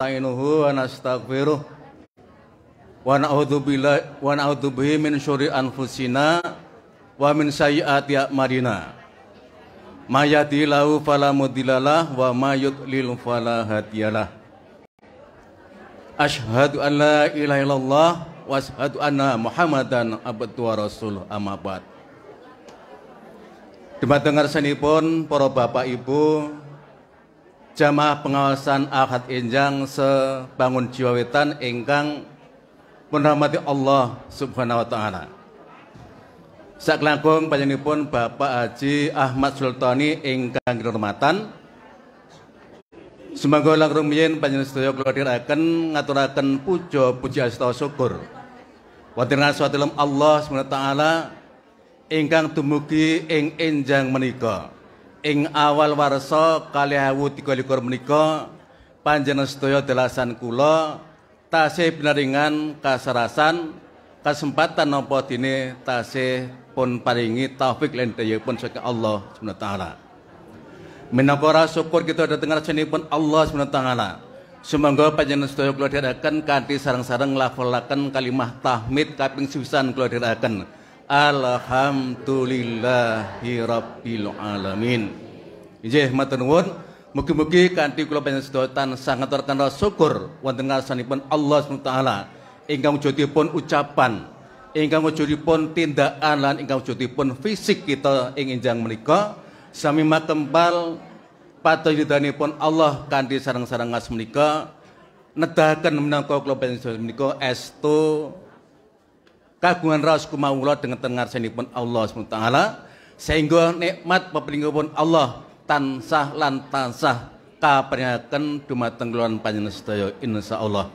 nasta'inuhu wa nastaghfiruh wa na'udzu billahi wa na'udzu bihi min syururi anfusina wa min sayyiati a'malina may yahdihillahu fala mudhillalah wa may yudhlil fala hadiyalah asyhadu an la ilaha illallah wa asyhadu anna muhammadan abduhu wa rasuluh amma ba'd dengar senipun para bapak ibu Jamaah pengawasan Ahad Injang sebangun jiwa wetan ingkang menghormati Allah Subhanahu wa taala. Saklangkung pun Bapak Haji Ahmad Sultani ingkang kinurmatan. Semoga langkung rumiyin panjenengan keluar akan ngaturakan pujo puja puji asta syukur. Wadiran swatilam Allah Subhanahu wa taala ingkang dumugi ing enjang menikah ing awal warsa kalih ewu tiga likur menika panjenengan sedaya telasan kula tasih pinaringan kasarasan kesempatan napa dene tasih pun paringi taufik lan pun saking Allah Subhanahu wa taala. Menapa syukur kita dateng pun Allah Subhanahu wa taala. Semoga panjenengan sedaya kula dherekaken kanthi sarang sareng lafalaken kalimah tahmid kaping siwisan kula dherekaken. Alhamdulillahi rabbil alamin. Injih matur nuwun, mugi-mugi kanti kula panjenengan sangat wartana syukur wonten ngarsanipun Allah SWT, taala ingkang wujudipun ucapan, ingkang wujudipun tindakan dan ingkang wujudipun fisik kita ingin jang menikah, sami matempal patujudanipun Allah kanthi sarang sareng ngas menika nedahaken menangka kula panjenengan menika estu kagungan raos kumawula dengan Tengar senipun Allah SWT sehingga nikmat pun Allah tansah lan tansah kapernyakaken dumateng kula panjenengan sedaya Allah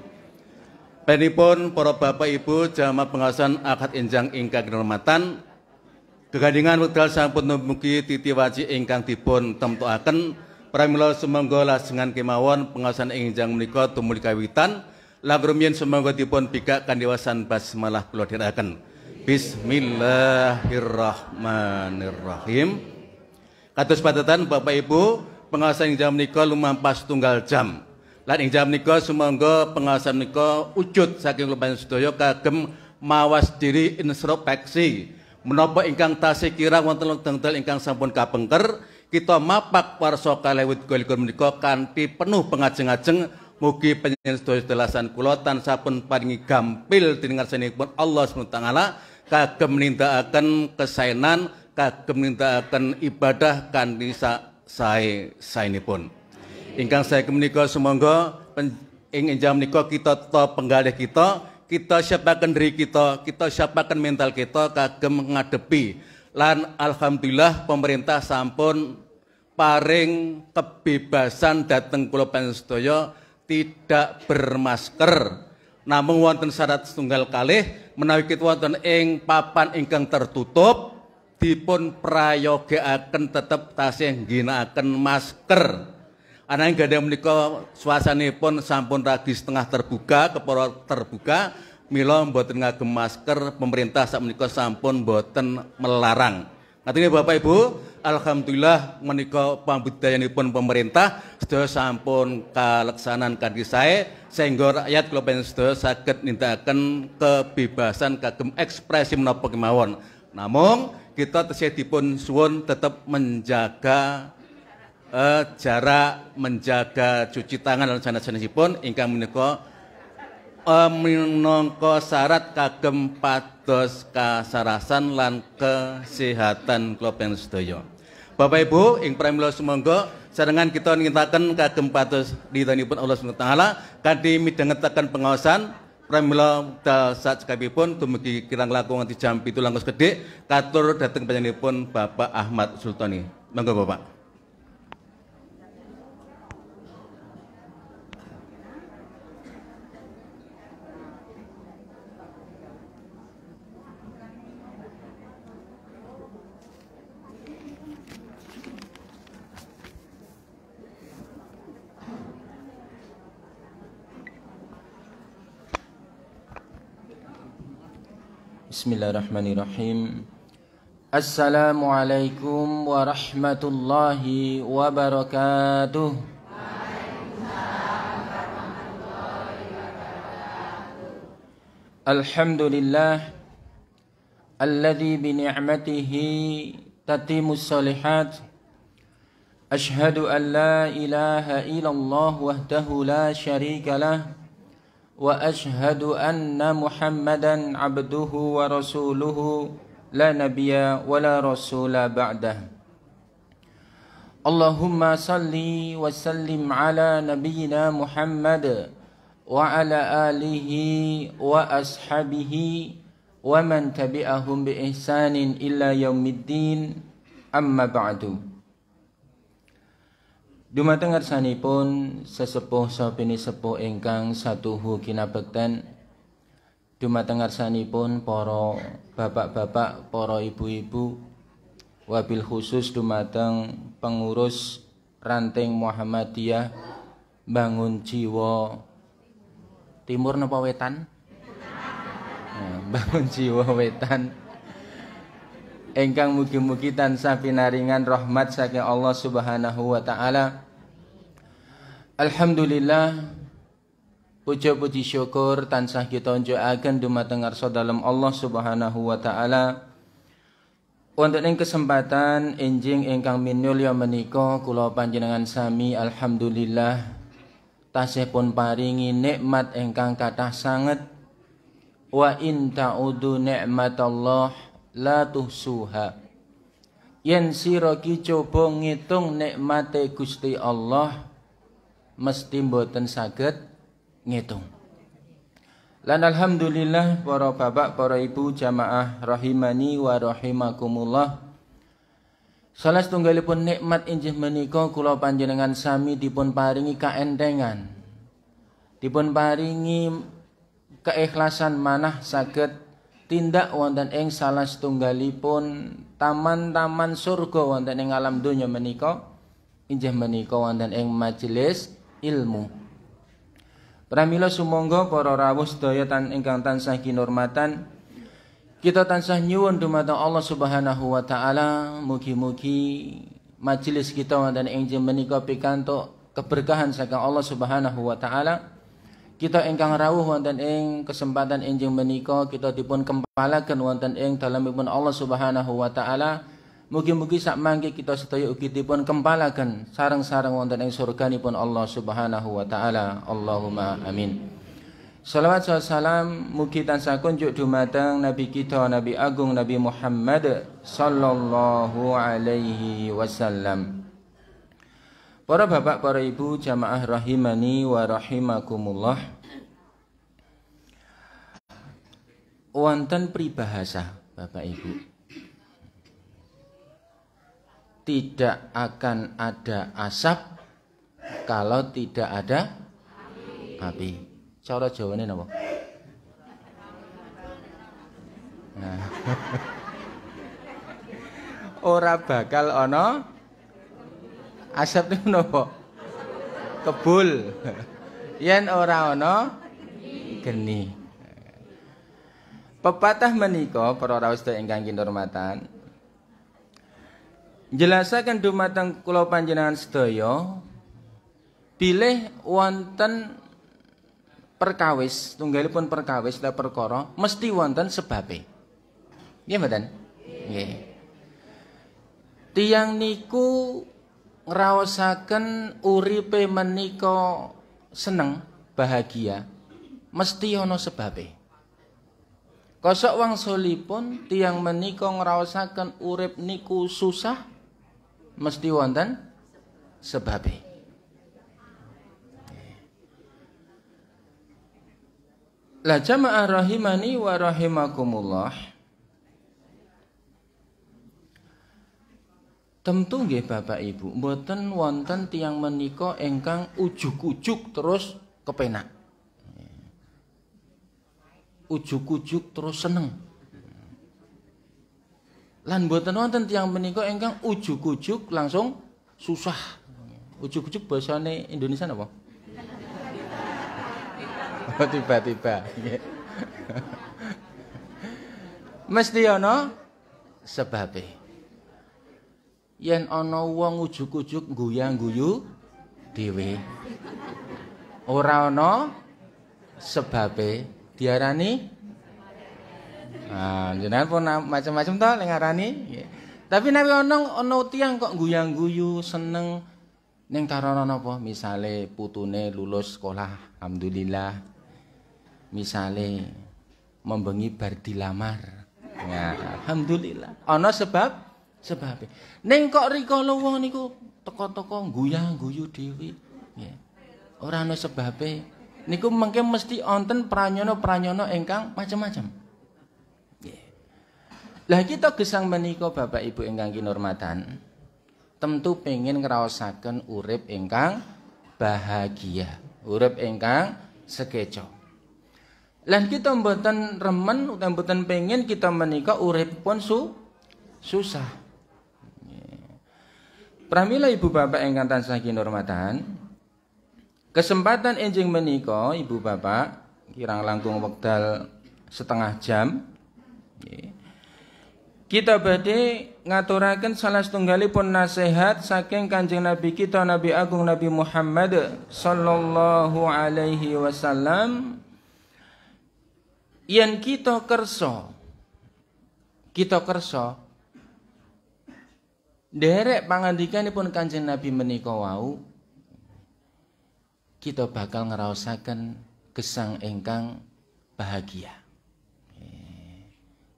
Penipun para bapak ibu jamaah pengawasan akad injang ingkang kinurmatan kegandingan wekdal sampun mugi titi waji ingkang dipun akan pramila sumangga lajengan kemawon pengawasan injang menika tumuli kawitan Lagrumien semoga dipun bikak kandewasan basmalah kula akan Bismillahirrahmanirrahim. Kados padatan Bapak Ibu, pengawasan ing jam menika lumampah tunggal jam. Lan ing jam menika semoga pengawasan menika wujud saking lumayan sedaya kagem mawas diri introspeksi. Menapa ingkang tasih kira wonten dengdel ingkang sampun kapengker, kita mapak warsa kalewit kulikur menika kanthi penuh pengajeng-ajeng Mugi penyelidikan sedaya telasan kulotan sapun paringi gampil seni pun Allah SWT kagem kagem akan kesainan kagem akan ibadah saya ini pun Ingkang saya menikah semoga ingin jam niko kita tetap penggalih kita, kita siapakan diri kita, kita siapakan mental kita kagem ngadepi. Lan alhamdulillah pemerintah sampun paring kebebasan dateng pulau panjenengan tidak bermasker. Namun wonten syarat setunggal kali, menawi kita wonten ing papan ingkang tertutup dipun prayogakaken tetep tasih akan masker. Anak yang Ananging menikah suasana pun sampun ragi setengah terbuka keporo terbuka mila mboten ngagem masker pemerintah saat menikah sampun mboten melarang. Artinya Bapak Ibu, alhamdulillah menikah menika pun pemerintah sedaya sampun kaleksanan kaki saya sehingga rakyat kula panjenengan sedaya saged kebebasan kagem ekspresi menopang kemawon. Namun kita tesih pun suwun tetap menjaga eh, jarak, menjaga cuci tangan dan sanes pun ingkang menikah minangka syarat kagem pados kasarasan lan kesehatan kula sedaya. Bapak Ibu, ing pramila semoga sarengan kita ngintaken kagem pados ditanipun Allah Subhanahu wa taala kanthi midhangetaken pengawasan pramila sak sekabipun dumugi kirang langkung nganti jam 7 langkung gedhe katur dhateng panjenenganipun Bapak Ahmad Sultani. Monggo Bapak. Bismillahirrahmanirrahim Assalamualaikum warahmatullahi wabarakatuh Alhamdulillah Alladhi bini'matihi tatimu salihat Ashadu an la ilaha illallah wahdahu la sharika lah وأشهد أن محمدا عبده ورسوله لا نبي ولا رسول بعده اللهم صل وسلم على نبينا محمد وعلى آله وأصحابه ومن تبعهم بإحسان الى يوم الدين أما بعد Dumateng pun sesepuh sopini sepuh engkang ingkang satuhu kinabekten Dumateng pun poro bapak-bapak, poro ibu-ibu Wabil khusus dumateng pengurus ranting Muhammadiyah Bangun Jiwa Timur nopo wetan? Nah, bangun Jiwa wetan Engkang mugi-mugi tansah pinaringan rahmat saking Allah Subhanahu wa taala. Alhamdulillah Puja puji syukur tansah kita unjukaken dumateng dalam Allah Subhanahu wa taala. Untuk ing kesempatan enjing ingkang minulya menika kula panjenengan sami alhamdulillah tasih pun paringi nikmat ingkang kathah sanget. Wa in ta'udu Allah la tuhsuha. Yen sira ki coba ngitung nikmate Gusti Allah, mesti mboten saged ngitung. Lan alhamdulillah para bapak, para ibu jamaah rahimani wa rahimakumullah. Salah setunggalipun nikmat injih menika kula panjenengan sami dipun paringi kaentengan. Dipun paringi keikhlasan manah saged tindak wonten ing salah setunggalipun taman-taman surga wonten ing alam donya menika injih menika wonten ing majelis ilmu pramila sumangga para rawuh sedaya tan ingkang tansah kinormatan kita tansah nyuwun dumateng Allah Subhanahu wa taala mugi-mugi majelis kita dan injem menika pikantuk keberkahan saking Allah Subhanahu wa taala kita ingkang rawuh wonten ing kesempatan injing menika kita dipun kempalaken wonten ing dalemipun Allah Subhanahu wa taala Mugi-mugi sak mangke kita sedaya ugi dipun kempalaken sareng-sareng wonten ing surganipun Allah Subhanahu wa taala. Allahumma amin. Salawat salam mugi tansah kunjuk dumateng Nabi kita Nabi Agung Nabi Muhammad sallallahu alaihi wasallam. Para bapak, para ibu jamaah rahimani wa rahimakumullah. Wonten pribahasa Bapak Ibu tidak akan ada asap kalau tidak ada api. Cara jawabnya napa? Nah. Ora bakal ono asap niku napa? Kebul. Yen ora ono geni. Pepatah menika para raos ingkang kinurmatan jelasakan dumateng kulau panjenengan setyo, bilih wonten perkawis tunggalipun perkawis ta perkara mesti wonten sebabe nggih mboten Iya. Tiang niku ngerawasakan uripe meniko seneng bahagia mesti hono sebabe kosok wang solipun tiang meniko ngerawasakan urip niku susah mesti wonten sebabe. La jama'ah rahimani wa rahimakumullah. Tentu nggih Bapak Ibu, mboten wonten tiang menika ingkang ujuk-ujuk terus kepenak. Ujuk-ujuk terus seneng. Lan boten wonten tiang menikah enggak ujuk-ujuk langsung susah. Ujuk-ujuk bahasane Indonesia apa? Oh, tiba-tiba. Mesti ana sebabe. Yen ono wong ujuk-ujuk guyang guyu dhewe. Ora ono sebabe diarani Nah, jenengan pun macam-macam toh ning ngarani. Tapi Nabi ono ono tiang kok guyang-guyu seneng neng karono napa? Misale putune lulus sekolah, alhamdulillah. Misale membengi bar dilamar. Ya, alhamdulillah. Ono sebab sebabe. neng kok riko luwung niku toko toko guyang-guyu dewi. Ya. ono sebabe. Niku mungkin mesti onten pranyono pranyono engkang macam-macam. Lah kita gesang menika Bapak Ibu ingkang kinurmatan. Tentu pengen ngerasakan urip ingkang bahagia, urip ingkang sekeco. Lan kita mboten remen utawa mboten pengen kita menika urip pun su susah. Pramila Ibu Bapak ingkang tansah kinurmatan. Kesempatan enjing menika Ibu Bapak kirang langkung wekdal setengah jam. Nggih kita berarti ngaturakan salah pun nasihat saking kanjeng Nabi kita Nabi Agung Nabi Muhammad Sallallahu alaihi wasallam Yang kita kerso Kita kerso Derek pun kanjeng Nabi menika wau kita bakal ngerasakan kesang engkang bahagia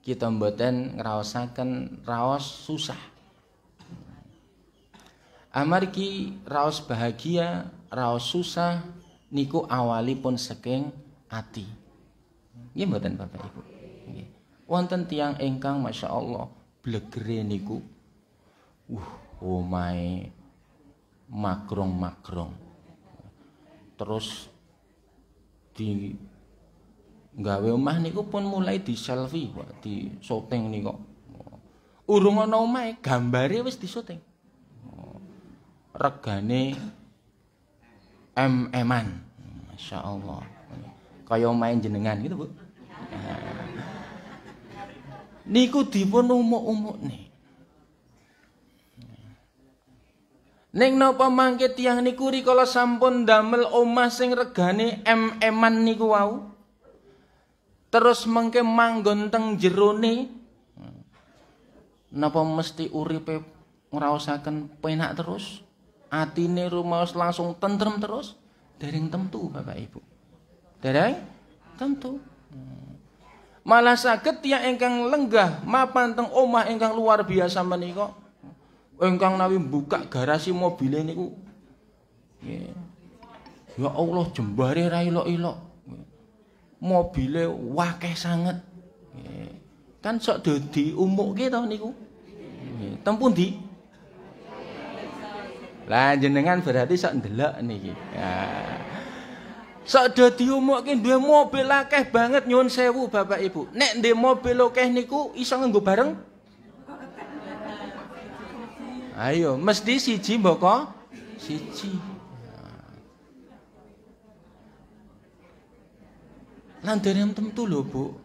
kita mboten ngerawasakan raos susah amargi raos bahagia raos susah niku awali pun saking ati ya mboten Bapak Ibu wonten tiang engkang Masya Allah blegere niku uh my makrong makrong terus di Gawe omah niku pun mulai di selfie, Pak, di syuting niku. Urung ana omahe, gambare wis disuting. Regane MM-an. Masya Allah. Kaya main jenengan gitu, Bu. Niku dipun umuk-umuk nih. Ning napa mangke tiyang niku rikala sampun damel omah sing regane MM-an niku wau terus mengke manggon teng jerone hmm. napa mesti uripe ngraosaken penak terus atine rumaos langsung tentrem terus dering tentu Bapak Ibu dereng tentu hmm. malah saged tiyang ingkang lenggah mapan teng omah ingkang luar biasa menika ingkang nawi buka garasi mobil niku yeah. ya Allah jembare ra elok-elok mobile wakeh sanget. Kan sok dadi umuke to niku. Tempun di Lah jenengan berarti sok ndelok niki. Sok dadi umuke duwe mobil akeh banget nyun sewu Bapak Ibu. Nek ndek mobil akeh niku iso nganggo bareng? Ayo, mesti siji mboko? siji. ngandani tentu lho Bu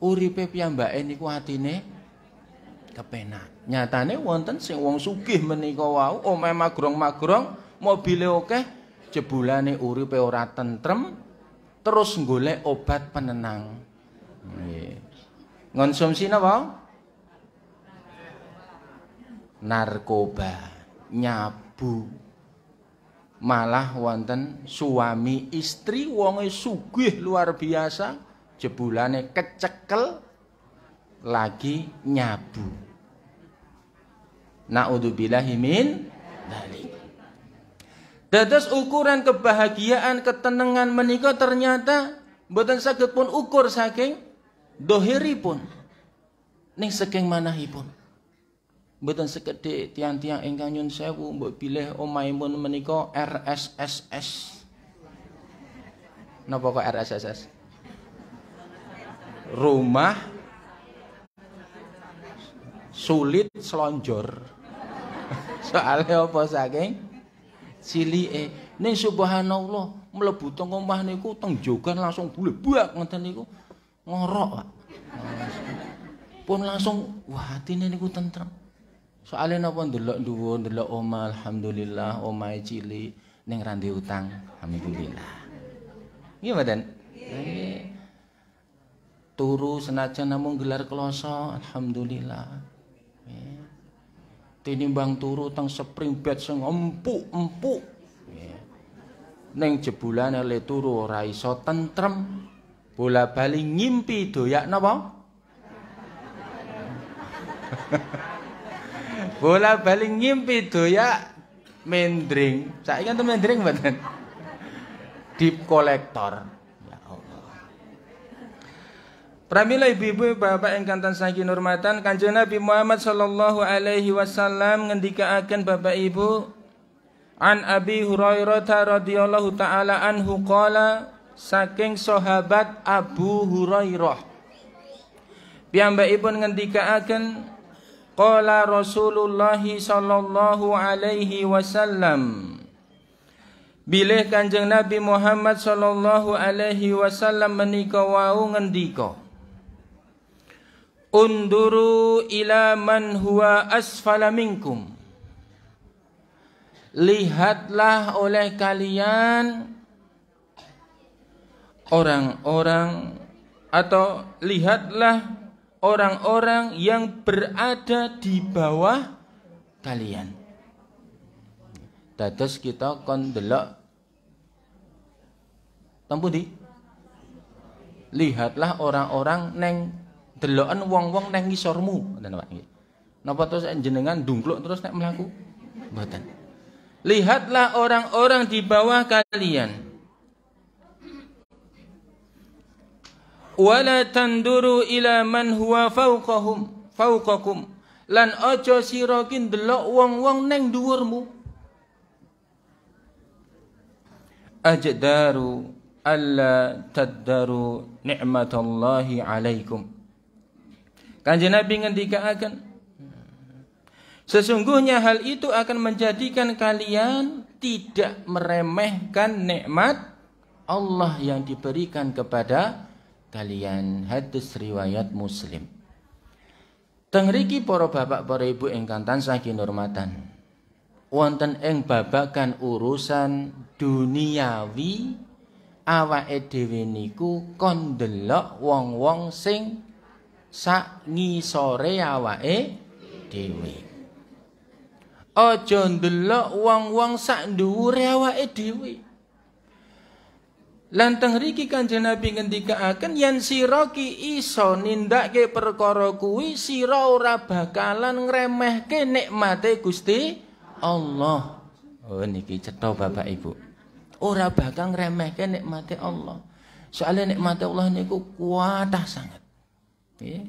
uripe piyambake niku atine kepenak nyatane wonten sing wong sugih menika wau omahe magrong-magrong mobile akeh jebulane uripe ora tentrem terus golek obat penenang ngonsumsi napa narkoba nyabu malah wonten suami istri wonge sugih luar biasa jebulane kecekel lagi nyabu naudzubillahi min dalik dados ukuran kebahagiaan ketenangan menikah ternyata mboten saged pun ukur saking dohiripun ning saking manahipun Mboten sekedhik tiang-tiang ingkang nyun sewu mbok pilih omahipun menika RSSS. Napa kok RSSS? Rumah sulit selonjor. Soale apa saking cilike. Ning subhanallah mlebu teng omah niku teng jogan langsung bule ngoten niku ngorok, Pun langsung wah atine niku tentrem. Soale napa ndelok dhuwur, ndelok omah alhamdulillah, Omai e cilik ning randi utang. Alhamdulillah. Nggih, Mboten? Turu senajan namung gelar kloso, alhamdulillah. Tinimbang turu teng spring bed sing empuk-empuk. Neng jebulan ele turu ora iso tentrem. Bola-bali ngimpi doyak napa? Bola balik ngimpi ya mendring. Saya kan tuh mendring banget. Deep kolektor. Ya Allah. Pramila ibu-ibu bapak kantan saki nurmatan. Kanjeng Nabi Muhammad sallallahu alaihi wasallam akan bapak ibu An Abi Hurairah radhiyallahu taala anhu qala saking sahabat Abu Hurairah. Piyambakipun akan Qala Rasulullah sallallahu alaihi wasallam Bilih Kanjeng Nabi Muhammad sallallahu alaihi wasallam menika wau ngendika Unduru ila man huwa asfala minkum Lihatlah oleh kalian orang-orang atau lihatlah orang-orang yang berada di bawah kalian. Dados kita kon delok di Lihatlah orang-orang neng deloken wong-wong neng ngisormu, ngoten Pak nggih. Napa terus jenengan dungkluk terus nek mlaku? Mboten. Lihatlah orang-orang di bawah kalian wala tanduru ila man huwa fawqahum fawqakum lan aja sira ki ndelok wong-wong neng dhuwurmu ajdaru alla taddaru ni'matallahi alaikum Kanjeng Nabi ngendikaaken Sesungguhnya hal itu akan menjadikan kalian tidak meremehkan nikmat Allah yang diberikan kepada kalian hadis riwayat Muslim. Tengriki para bapak para ibu ingkang tansah kinurmatan. Wonten ing babakan urusan duniawi awake dhewe niku kon wong-wong sing sak ngisore awake dhewe. Aja ndelok wong-wong sak dhuwure awake dhewe. Lantang riki kanjeng Nabi ngendikaaken yang sira ki iso nindakake perkara kuwi sira ora bakalan ngremehke nikmate Gusti Allah. Oh niki cetok Bapak Ibu. Ora bakal ngremehke nikmate Allah. Soale nikmate Allah niku kuatah sangat. Nggih.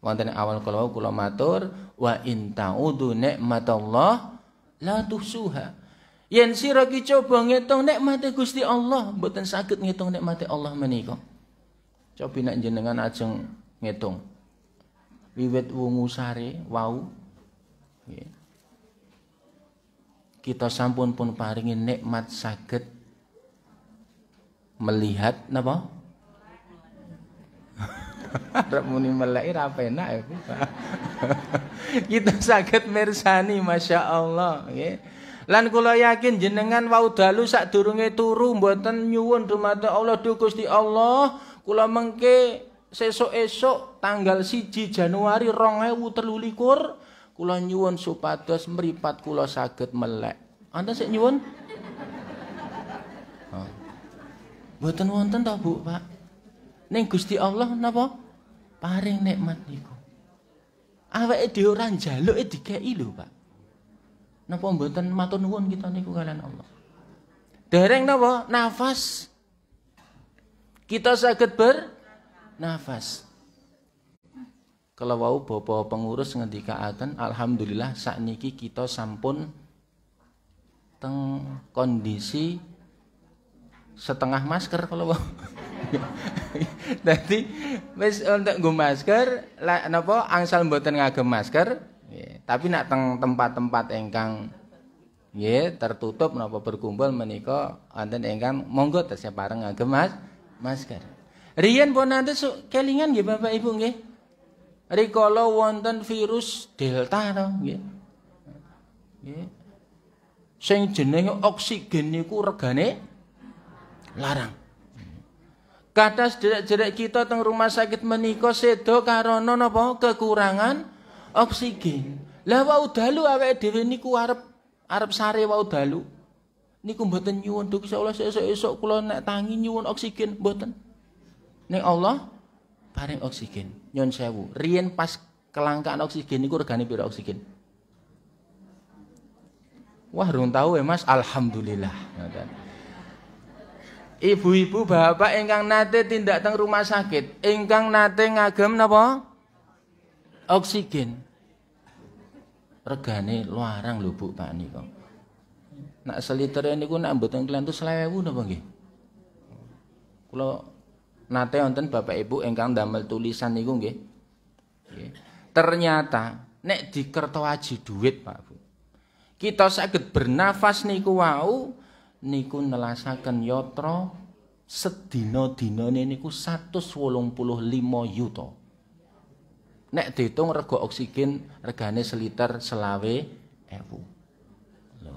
Wonten awal kalau kula matur wa in ta'udu nikmatallah la tuhsuha. Yen si ragi coba ngitung nikmate Gusti Allah, mboten sakit ngitung nikmate Allah menika. Coba nek jenengan ajeng ngitung. Wiwit wungu sare wau. Kita sampun pun paringi nikmat sakit melihat napa? Arab muni melek ra penak ya. Kita sakit mirsani Masya Allah Lan kula yakin jenengan wau dalu sakdurunge turu mboten nyuwun dumateng Allah Duh Gusti Allah, kula mengke sesuk-esuk tanggal 1 Januari 2023 kula nyuwun supados mripat kula saged melek. Anten sik nyuwun? Oh. Mboten wonten to, Bu, Pak. Ning Gusti Allah napa paring nikmat niku. Awake dhewe ora njaluke dikeki lho, Pak. Napa mboten matur nuwun kita niku kalian Allah. Dereng napa? Nafas. Kita sakit nafas. Kalau wau bapak pengurus ngendikaaken alhamdulillah sakniki kita sampun teng kondisi setengah masker kalau wau. Dadi wis untuk nggo masker, la, napa angsal mboten ngagem masker, Ya, tapi nak teng tempat-tempat engkang ya tertutup napa berkumpul menika wonten engkang monggo tasih bareng ngagem mas masker riyen pun su, kelingan nggih Bapak Ibu nggih rikala wonten virus delta to nggih nggih sing jeneng oksigen niku regane larang Kata sederek-derek kita teng rumah sakit menika sedo karena napa kekurangan oksigen. Lah wau dalu awake dhewe niku arep arep sare wau dalu. Niku mboten nyuwun Duh Gusti Allah sesuk-esuk kula nek tangi nyuwun oksigen mboten. Ning Allah paring oksigen. Nyon sewu. Riyen pas kelangkaan oksigen niku regane pira oksigen? Wah, rung tahu ya Mas, alhamdulillah. Ibu-ibu, bapak ingkang nate tindak teng rumah sakit, ingkang nate ngagem napa? oksigen. Regane luarang lho Bu Pak niku. Nak seliter niku nak mboten kelantu 1000 napa nggih? Kula nate wonten Bapak Ibu ingkang damel tulisan niku nggih. Nggih. Ternyata nek dikerto aji duit Pak Bu. Kita sakit bernafas niku wau niku nelasaken yatra sedina-dinane niku 185 yuta. Nek dihitung rego oksigen regane seliter selawe ewu. Lho.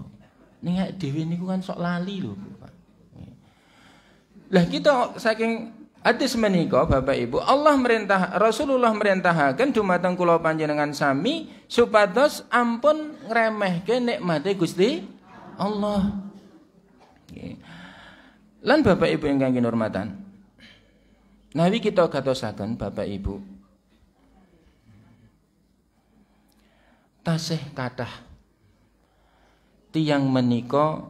Ning dhewe niku kan sok lali lho, Bapak Lah kita saking adis menika Bapak Ibu, Allah merintah Rasulullah merintahkan dumateng kula panjenengan sami supados ampun ngremehke nikmate Gusti Allah. Lain Lan Bapak Ibu yang ingkang hormatan. nabi kita katakan Bapak Ibu, tasih kathah tiyang menika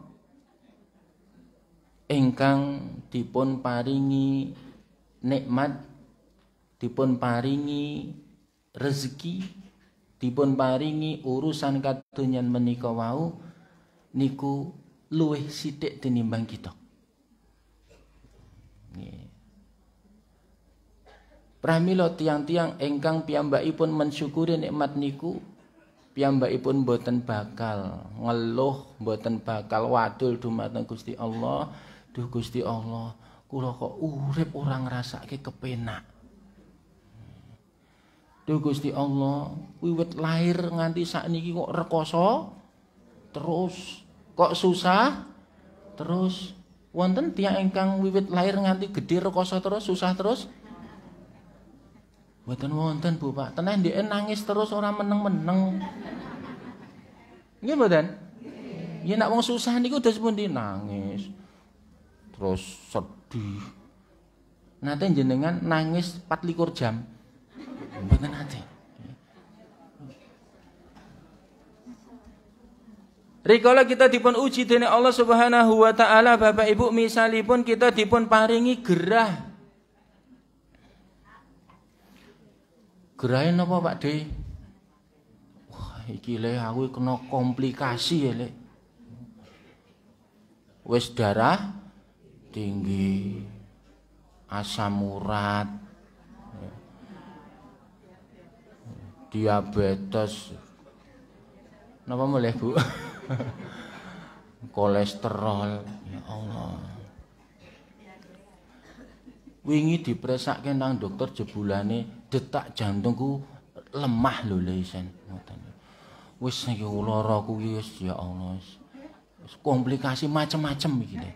ingkang dipun paringi nikmat dipun paringi rezeki dipun paringi urusan katunyan menika wau niku luwih sithik tinimbang kita Pramila tiang-tiang ingkang piyambakipun mensyukuri nikmat niku piyambakipun boten bakal ngeluh boten bakal wadul dumateng Gusti Allah duh Gusti Allah kula kok urip ora ngrasake kepenak duh Gusti Allah wiwit lahir nganti sakniki kok rekoso terus kok susah terus wonten tiyang ingkang wiwit lahir nganti gedhe rekoso terus susah terus buatan wonten Bu Pak. tenang dia nangis terus orang meneng-meneng. gimana? buatan? Ya nak wong susah niku terus dia nangis. Terus sedih. Nanti jenengan nangis 24 jam. buatan nanti. Rikala kita dipun uji dengan Allah Subhanahu wa taala Bapak Ibu misalipun kita dipun paringi gerah gerai napa Pak De? Wah, iki le aku kena komplikasi ya le. Wis darah tinggi asam urat diabetes napa mulai bu kolesterol ya Allah wingi diperiksa kenang dokter jebulane detak jantungku lemah lho Lisan ngoten wis iki lara wis ya Allah ya komplikasi macem-macem iki lho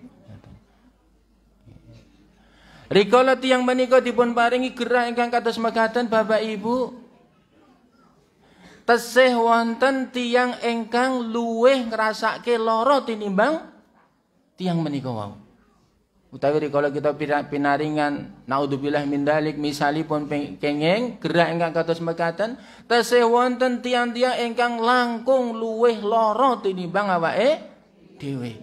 Rikala tiyang menika dipun paringi gerah ingkang kados mekaten Bapak Ibu tesih wonten tiyang ingkang luwih ngrasake lara tinimbang tiyang menika wau. Wow utawi kalau kita pinaringan naudzubillah min dalik misalipun kengeng gerak ingkang kados mekaten tesih wonten tiang-tiang ingkang langkung luweh lara tinimbang awake dhewe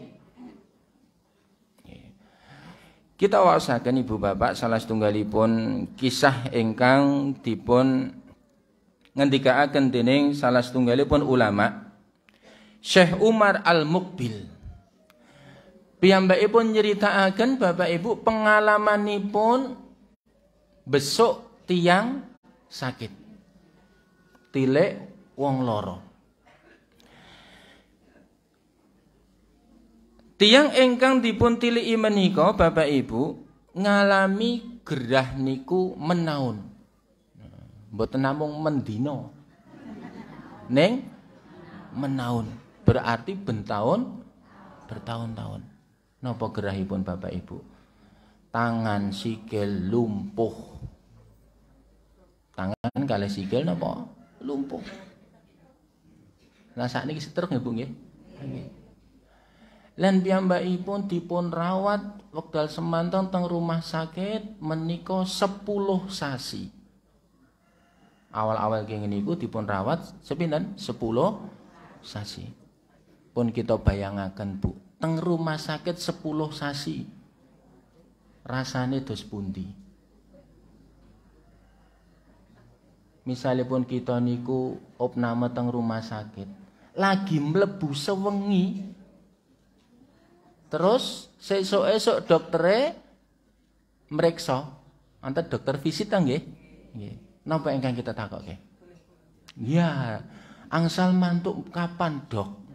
kita wasakan ibu bapak salah setunggalipun kisah ingkang dipun ngendikaaken dening salah setunggalipun ulama Syekh Umar Al-Mukbil piyambakipun agen Bapak Ibu pengalaman pun besok tiang sakit. tilek wong loro. Tiang di dipun tili menika Bapak Ibu ngalami gerah niku menaun. buat namung mendino. neng menaun berarti bentahun bertahun-tahun. Nopo gerahipun Bapak Ibu? Tangan sikil lumpuh. Tangan kali sikil nopo Lumpuh. Nah saat ini setruk nggih Bu nggih. Nggih. Lan piyambakipun dipun rawat wekdal semanten teng rumah sakit meniko sepuluh sasi. Awal-awal kenging niku dipun rawat sepinten sepuluh sasi. Pun kita bayangkan Bu teng rumah sakit 10 sasi rasane dos pundi pun kita niku nama teng rumah sakit lagi mlebu sewengi terus sesok esok doktere mereksa antar dokter visit tangge Nampak yang kita takut kita takut ya angsal mantuk kapan dok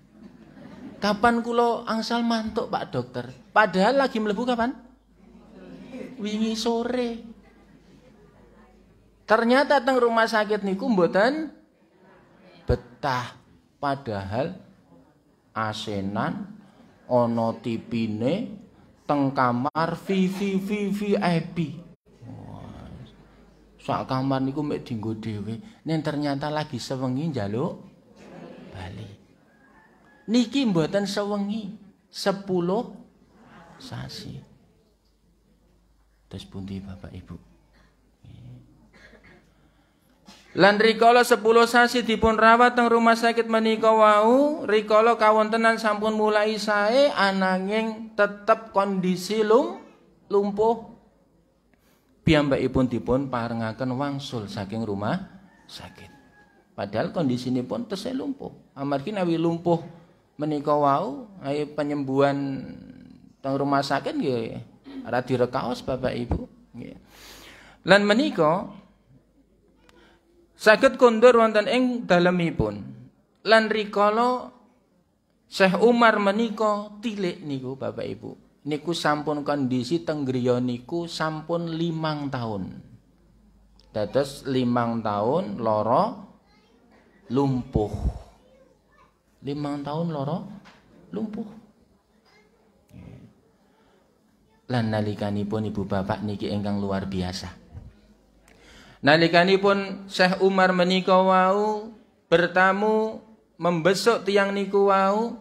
Kapan kulo angsal mantuk Pak Dokter? Padahal lagi melebu kapan? Wingi sore. Ternyata teng rumah sakit niku mboten betah. Padahal asenan onotipine tipine teng kamar vivi vivi epi. Sak kamar niku mek dinggo dhewe. Nen ternyata lagi sewengi njaluk bali niki buatan sewengi 10 sasi. Terus pundi Bapak Ibu? Lan rikala 10 sasi dipun rawat teng rumah sakit menika wau, rikala kawontenan sampun mulai sae ananging tetep kondisi lum, lumpuh. Piyambakipun dipun parengaken wangsul saking rumah sakit. Padahal kondisinya pun tesih lumpuh. Amargi nawi lumpuh menika wau ayo penyembuhan teng rumah sakit nggih ora direkaos Bapak Ibu nggih. Lan menika saged kondur wonten ing dalemipun. Lan rikala Syekh Umar menika tilik niku Bapak Ibu. Niku sampun kondisi teng niku sampun limang tahun. Dados limang tahun loro lumpuh lima tahun loro lumpuh lan pun ibu bapak niki engkang luar biasa pun Syekh Umar menikau wau bertamu membesuk tiang niku wau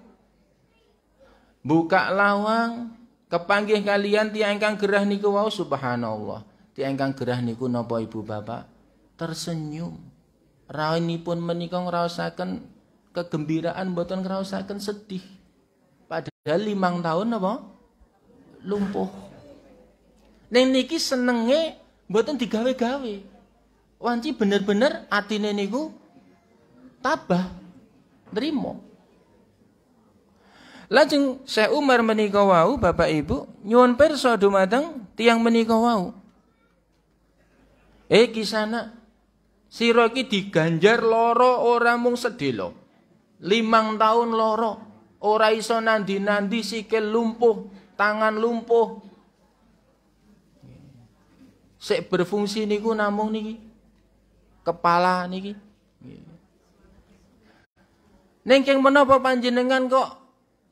buka lawang kepanggih kalian tiang engkang gerah niku wau subhanallah tiang engkang gerah niku nopo ibu bapak tersenyum pun menika rausakan kegembiraan buatan kerausakan sedih padahal limang tahun apa lumpuh neng niki senenge buatan digawe-gawe wanci bener-bener atine niku tabah nerimo lajeng saya Umar menika wau Bapak Ibu nyuwun pirsa dumateng tiang menika wau eh kisana sira iki diganjar loro ora mung sedelo limang tahun loro ora iso nandi nandi sikil lumpuh tangan lumpuh sek berfungsi niku namung niki kepala niki Nengking menapa panjenengan kok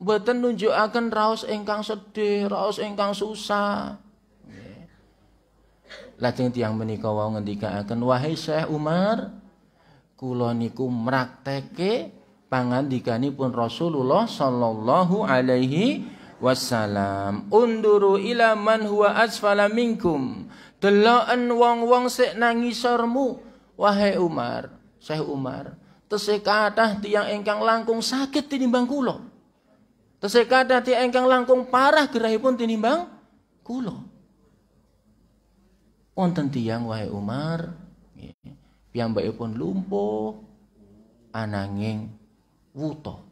Mboten nunjukaken raos ingkang sedih, raos ingkang susah. Lajeng tiyang menika wau ngendikaaken, "Wahai Syekh Umar, kula niku mraktekke pangandikanipun Rasulullah sallallahu alaihi wasallam unduru ila man huwa asfala minkum deloken wong-wong sik nang wahai Umar Syekh Umar tesih kathah tiyang ingkang langkung sakit tinimbang kula tesih kathah tiyang ingkang langkung parah gerahipun tinimbang kula wonten tiyang wahai Umar piyambakipun lumpuh ananging wuto.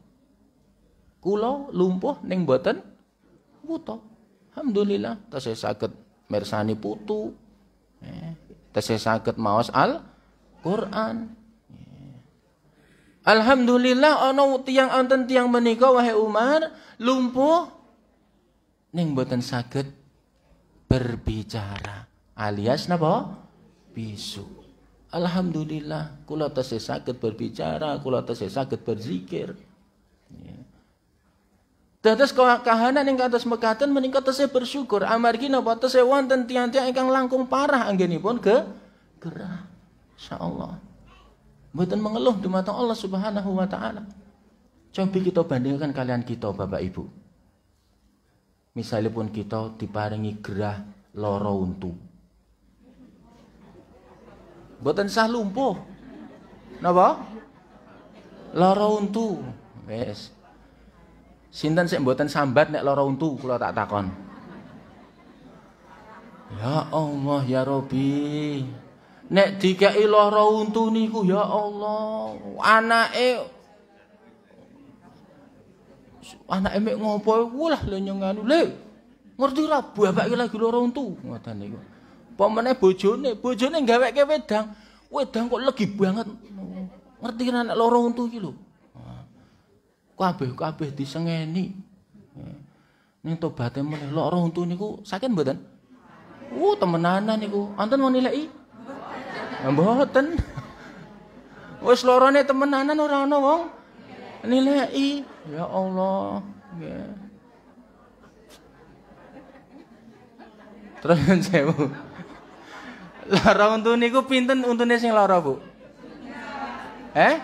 Kulo lumpuh neng boten wuto. Alhamdulillah tasih sakit mersani putu. Eh, tasih sakit maos al Quran. Eh. Alhamdulillah ono tiang anten tiang menikah wahai Umar lumpuh neng boten sakit berbicara alias napa bisu. Alhamdulillah kula tesih sakit berbicara, kula tesih sakit berzikir. Ya. Dados kahanan yang kata mekaten meningkat tesih bersyukur amargi napa tesih wonten tiang-tiang ingkang langkung parah anggenipun ke gerah. Insyaallah. Mboten mengeluh dumateng Allah Subhanahu wa taala. Coba kita bandingkan kalian kita Bapak Ibu. Misalnya pun kita diparingi gerah loro untuk. Mboten sah lumpuh. Napa? Lara untu. Wes. Sinten sik mboten sambat nek lara untu kula tak takon. Ya Allah ya Rabbi. Nek dikeki lara untu niku ya Allah, anake anake mek ngopo? Wah, lenyong Le. Ngerti ra bapak iki lagi lara untu? Ngoten niku. Pomene bojone, bojone gaweke wedang. Wedang kok legi banget. Ngerti kan anak lorong untu gitu, Kabeh-kabeh disengeni. Ning tobatnya meneh lorong untu niku sakit badan, Uh, temenanan niku. Anten mau nilai? Mboten. Wis lorone temenanan ora ana wong nilai. Ya Allah. Nggih. Terus sewu. Lara untuk niku pinten untune sing lara, Bu? Eh?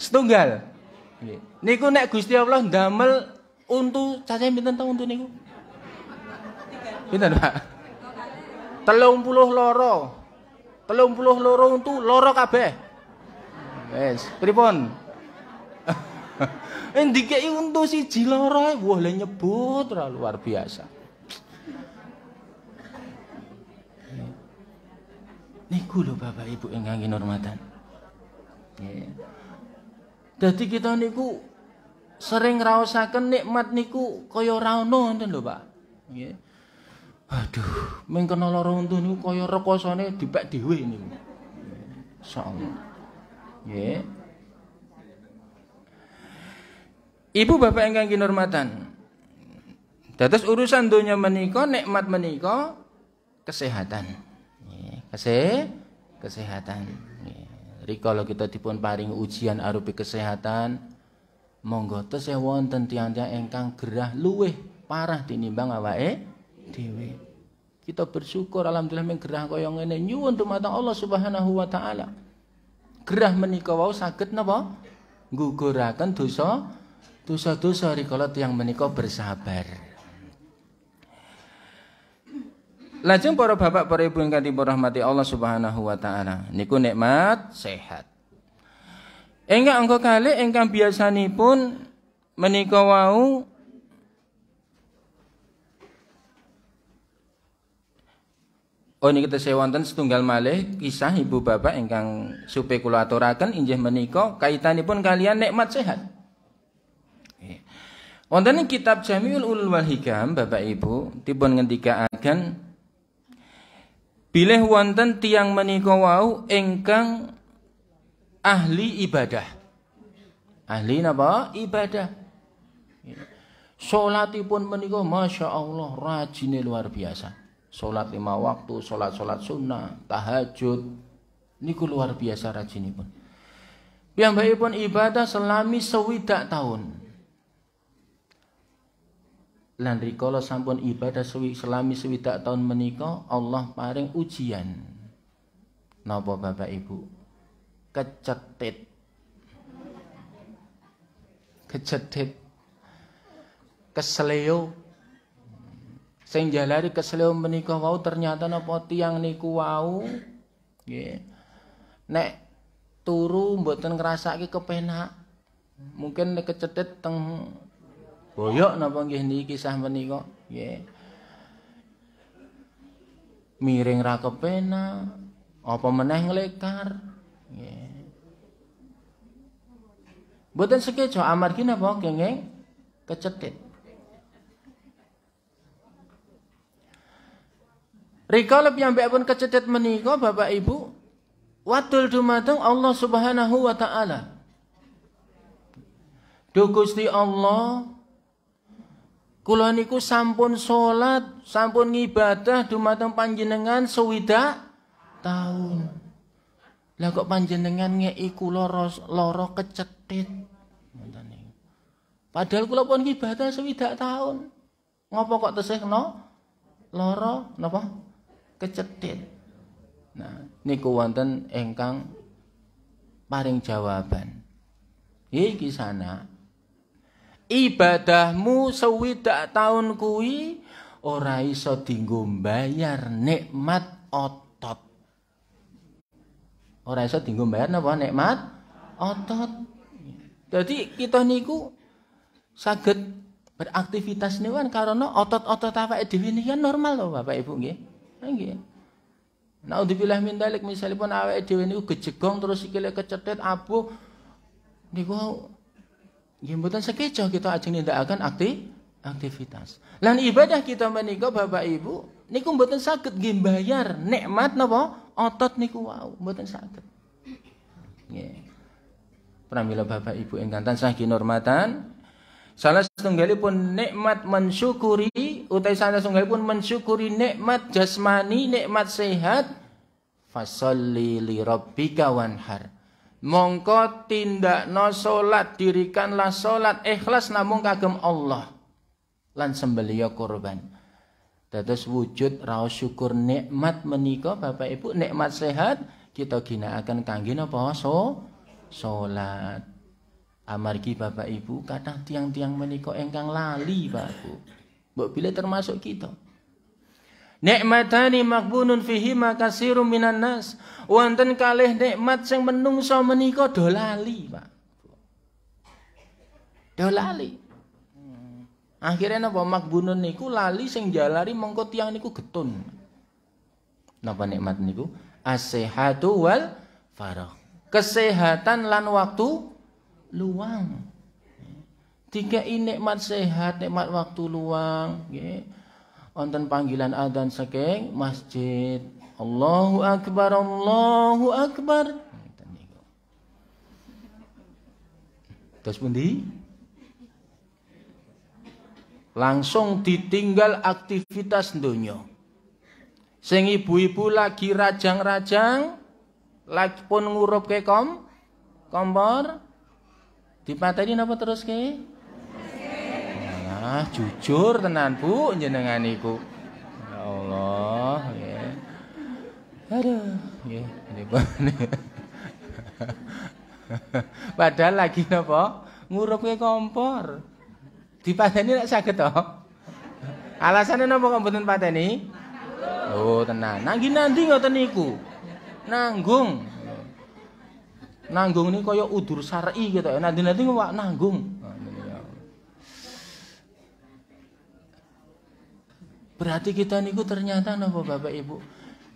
Setunggal. Niku nek Gusti Allah ndamel untu cacahe pinten ta untu niku? Pinten, Pak? Telung puluh loro. Telung puluh loro untu loro kabeh. Wes, pripun? Endike untu siji loro, wah le nyebut luar biasa. niku lho Bapak Ibu ingkang normatan. Nggih. Iya. jadi kita niku sering ngraosaken nikmat niku kaya rau non ngoten lho Pak. Iya. Aduh, ming kena lara untu niku kaya rekosane dipek dhewe ini. Insyaallah. Ibu bapak ingkang normatan, Dados urusan dunia menikah, nikmat menikah, kesehatan kese kesehatan. Jadi kalau kita dipun paring ujian arupi kesehatan, monggo tesih wonten tiang-tiang engkang gerah luweh parah tinimbang eh dhewe. Kita bersyukur alhamdulillah ming gerah kaya ngene nyuwun dumateng Allah Subhanahu wa taala. Gerah menika wau saged napa? Guguraken dosa dosa-dosa rikala yang menika bersabar. Lajeng para bapak para ibu yang ingkang rahmati Allah Subhanahu wa taala. Niku nikmat sehat. Enggak angka kali engkang biasanipun menika wau Oh ini kita sewonten setunggal malih kisah ibu bapak ingkang supe kula aturaken kaitan menika pun kalian nikmat sehat. Wonten kitab Jamiul Ulul wal Hikam Bapak Ibu dipun ngendikaaken Bileh wonten tiang menika wau ingkang ahli ibadah. Ahli napa? Ibadah. sholatipun menikah, Masya Allah rajinnya luar biasa. sholat lima waktu, sholat sholat sunnah, tahajud niku luar biasa Yang baik pun ibadah selami sewidak tahun lan rikala sampun ibadah suwi selami swidak tahun menika Allah paring ujian napa Bapak Ibu kecetit kecetit kesleo sing jalari kesleo menika wau ternyata napa tiang niku wau nggih nek turu mboten ngrasake kepenak mungkin kecetit teng Boyok napa nggih niki kisah menika? Nggih. Miring ra pena apa meneh nglekar. Nggih. Mboten sekejo amargi napa kenging kecetit. lebih ambek pun kecetit menika Bapak Ibu wadul dumateng Allah Subhanahu wa taala. Duh Gusti Allah Kula niku sampun salat, sampun ngibadah dumateng panjenengan sewida tahun. Lah kok panjenengan ngeki kula lara kecetit. Padahal kula pun ngibadah sewidak tahun. Ngopo kok tesih no? Loro, napa? Kecetit. Nah, niku wonten ingkang paring jawaban. Iki sana. Hmm. ibadahmu sewidak tahun kui ora iso dinggo bayar nikmat otot. Ora iso dinggo bayar napa nikmat otot. Jadi kita niku saged beraktivitas niku kan karena otot-otot apa dhewe niki kan normal loh Bapak Ibu nggih. Nggih. bilah min dalik misalipun awake dhewe niku gejegong terus sikile kecetet abuh niku Gimbutan ya, sekecoh kita ajeng akan aktif aktivitas. Lan ibadah kita menikah Bapak Ibu niku mboten sakit nggih bayar nikmat napa otot niku wau mboten saged. Nggih. Pramila Bapak Ibu ingkang tansah kinormatan salah pun nikmat mensyukuri utai salah pun mensyukuri nikmat jasmani nikmat sehat Fasolli li rabbika wanhar mongko no salat dirikanlah salat ikhlas namun kagem Allah lan sembeliya korban. Tetes wujud raus syukur nikmat menikah Bapak Ibu nikmat sehat kita ginakaken akan napa so salat amargi Bapak Ibu kata tiang-tiang menikah engkang lali bapak Bu bila termasuk kita Nikmatani maghbunun fihima kasirum minan nas. wanten kalih nikmat sing menungso menika dolali, Pak. Dolali. Hmm. Akhirnya napa makbunun niku lali sing jalari mengko tiang niku getun. Napa nikmat niku? Asehatu wal farah. Kesehatan lan waktu luang. Tiga ini nikmat sehat, nikmat waktu luang, nggih wonten panggilan adzan saking masjid. Allahu akbar, Allahu akbar. Terus pundi? Langsung ditinggal aktivitas dunia. Sing ibu-ibu lagi rajang-rajang lagi pun ngurup ke kom kompor dipateni napa terus ke Ah, jujur tenan Bu jenengan Ya Allah, ya. Aduh, ya, Padahal lagi napa? Ngurupke kompor. Dipateni nek saged to. Alasane napa kok mboten pateni? Oh, tenan. Nanggi nanti ngoten niku. Nanggung. Nanggung ini kaya udur sari gitu. Nanti-nanti wak nanggung. Berarti kita niku ternyata napa Bapak Ibu?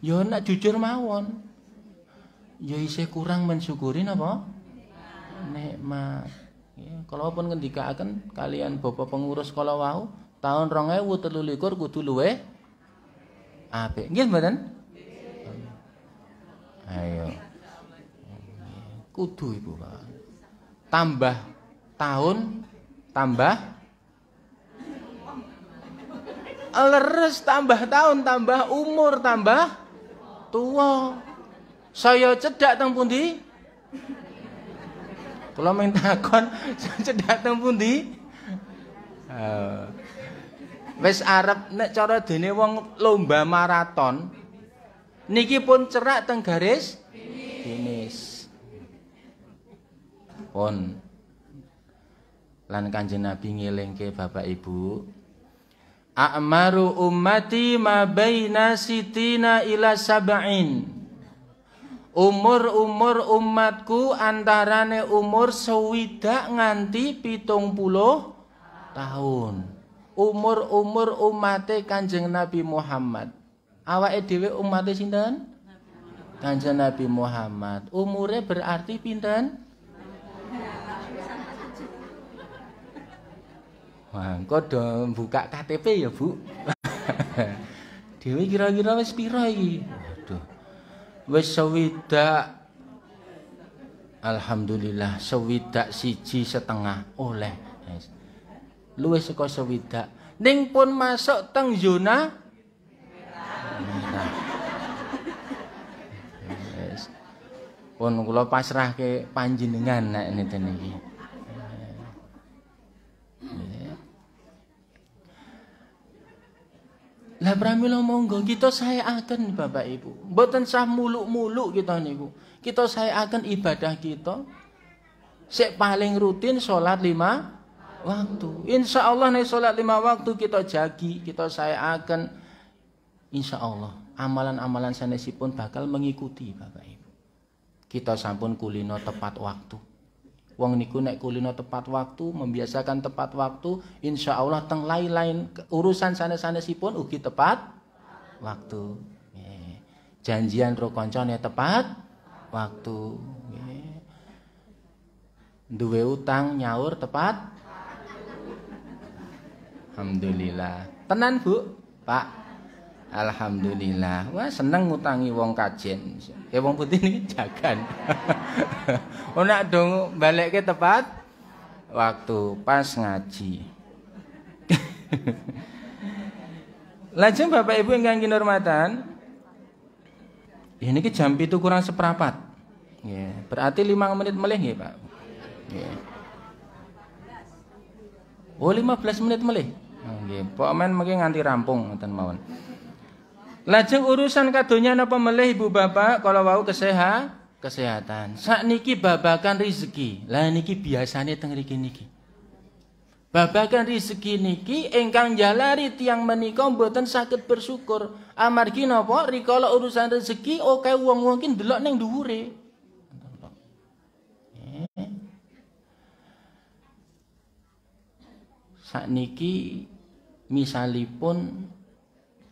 Ya nak jujur mawon. Ya isih kurang mensyukuri napa? Nikmat. Ya, ketika akan kalian Bapak pengurus kalau wau tahun rongai wu 2023 kudu luwe apik. Nggih badan Ayo. Kudu Ibu Pak. Tambah tahun tambah leres tambah tahun tambah umur tambah tua saya cedak teng pundi kula saya cedak teng pundi uh, wis arep nek cara dene wong lomba maraton niki pun cerak teng garis finish pun lan kanjeng Nabi ngelingke Bapak Ibu A'maru ummati ma baina sitina ila sab'in. Umur-umur umatku antarane umur sewidak nganti pitung puluh tahun. Umur-umur umate kanjeng Nabi Muhammad. Awa edewe umate sinten? Kanjeng Nabi Muhammad. Umure berarti pinten? engko do buka KTP ya, Bu. Dewe kira-kira wis pira iki? Aduh. Wis sewidak. Alhamdulillah sewidak siji setengah oleh. Luwes saka sewidak. Ning pun masuk teng zona merah. Pun kula pasrahke panjenengan nek niten iki. Lah pramila monggo kita saya akan Bapak Ibu. Mboten sah muluk-muluk kita niku. Kita saya akan ibadah kita. Sek paling rutin sholat lima waktu. Insya Allah nih sholat lima waktu kita jagi, kita saya akan. Insya Allah amalan-amalan sanesipun bakal mengikuti Bapak Ibu. Kita sampun kulino tepat waktu. Wong niku nek kulino tepat waktu, membiasakan tepat waktu, insya Allah teng lain-lain urusan sana-sana si pun ugi tepat waktu. Janjian ro tepat waktu. Duwe utang nyaur tepat. Alhamdulillah. Tenan, Bu. Pak. Alhamdulillah. Wah seneng ngutangi wong kajen. Ya wong putih ini jagan. Ona oh, dong balik ke tepat waktu pas ngaji. Lajeng Bapak Ibu yang ingkang normatan, ini ya, ke jam itu kurang seperempat. Ya, berarti lima menit melih ya Pak. Ya. Oh, 15 menit melih. Oh, nggih, pokoknya mungkin nganti rampung teman mawon. Lajeng urusan kadonya napa melih Ibu Bapak kalau wau keseha kesehatan. niki babakan rezeki. Lah niki biasanya teng riki niki. Babakan rezeki niki engkang jalari tiang menikah, buatan sakit bersyukur. Amargi napa rikala urusan rezeki oke okay, wong uangin delok neng ning dhuwure. Eh. niki misalipun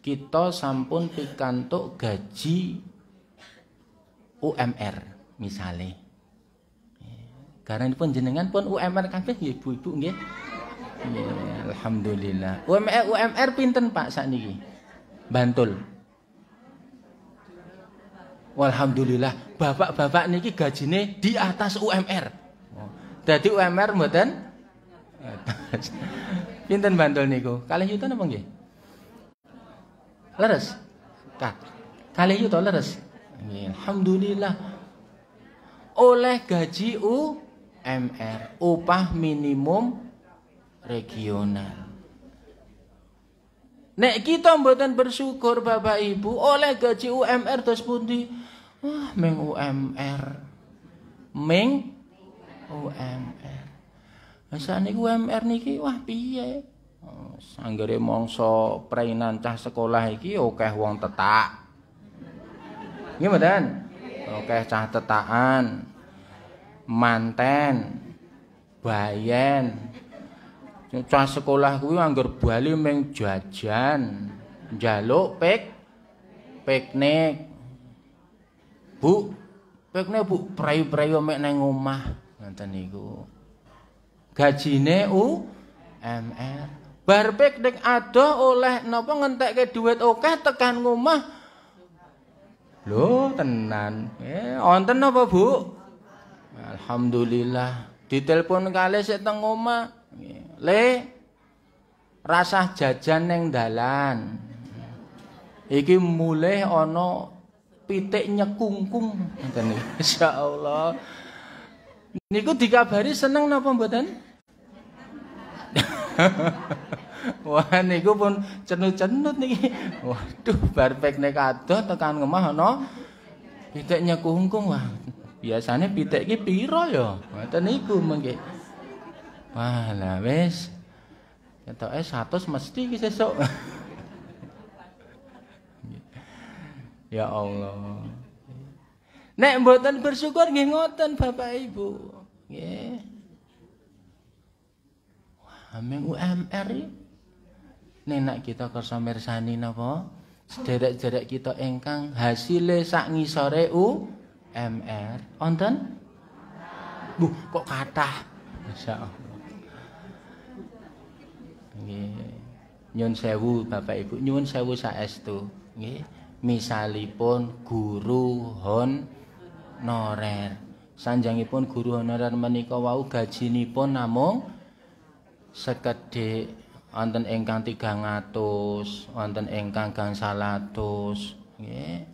kita sampun pikantuk gaji UMR misalnya karena ini pun jenengan pun UMR kan ya ibu-ibu nggih iya, alhamdulillah UMR UMR pinten Pak ini Bantul Alhamdulillah bapak-bapak niki gajine di atas UMR jadi oh, UMR mboten pinten Bantul niku kalih yuta napa nggih leres tak kali itu leres iya, alhamdulillah oleh gaji UMR upah minimum regional Nek kita mboten bersyukur Bapak Ibu oleh gaji UMR terus pundi? Wah, meng UMR. Meng UMR. Masa niku UMR niki wah piye? sanggere mangsa prainan cah sekolah iki akeh wong tetak. Nggih mboten? Akeh cah tetakan. Manten. Bayen. Cah sekolah kuwi anggar bali mung jajan, njaluk pik piknik. Bu, piknik Bu prayu-prayu mek nang omah ngoten niku. Gajine UMR. Barbek dek ada oleh napa ngentekke duit akeh tekan ngomah. Lho, tenan. Eh, wonten napa, Bu? Alhamdulillah. Ditelepon kali sik teng omah. Le rasah jajan dalan. Iki mulih ono pitik nyekungkung ngoten niku. Insyaallah. Niku dikabari seneng napa mboten? Wah niku pun cenut-cenut niki. Waduh barbek pikne kadoh tekan ngemah ana pitik nyekungkung wah. Biasane pitik iki pira ya? Ngoten niku mengke. Wah lah wis. Ketoke 100 mesti iki sesuk. ya Allah. Nek mboten bersyukur nggih ngoten Bapak Ibu. Nggih. Ameng UMR nenek kita kerso mersani napa sederek-derek kita ingkang hasile sak ngisore UMR onten bu kok kathah masyaallah nggih nyun sewu Bapak Ibu nyun sewu saestu nggih misalipun guru hon norer sanjangipun guru honorer menika wau gajinipun namung sekedhik wonten ingkang 300 wonten ingkang gangsal atus nggih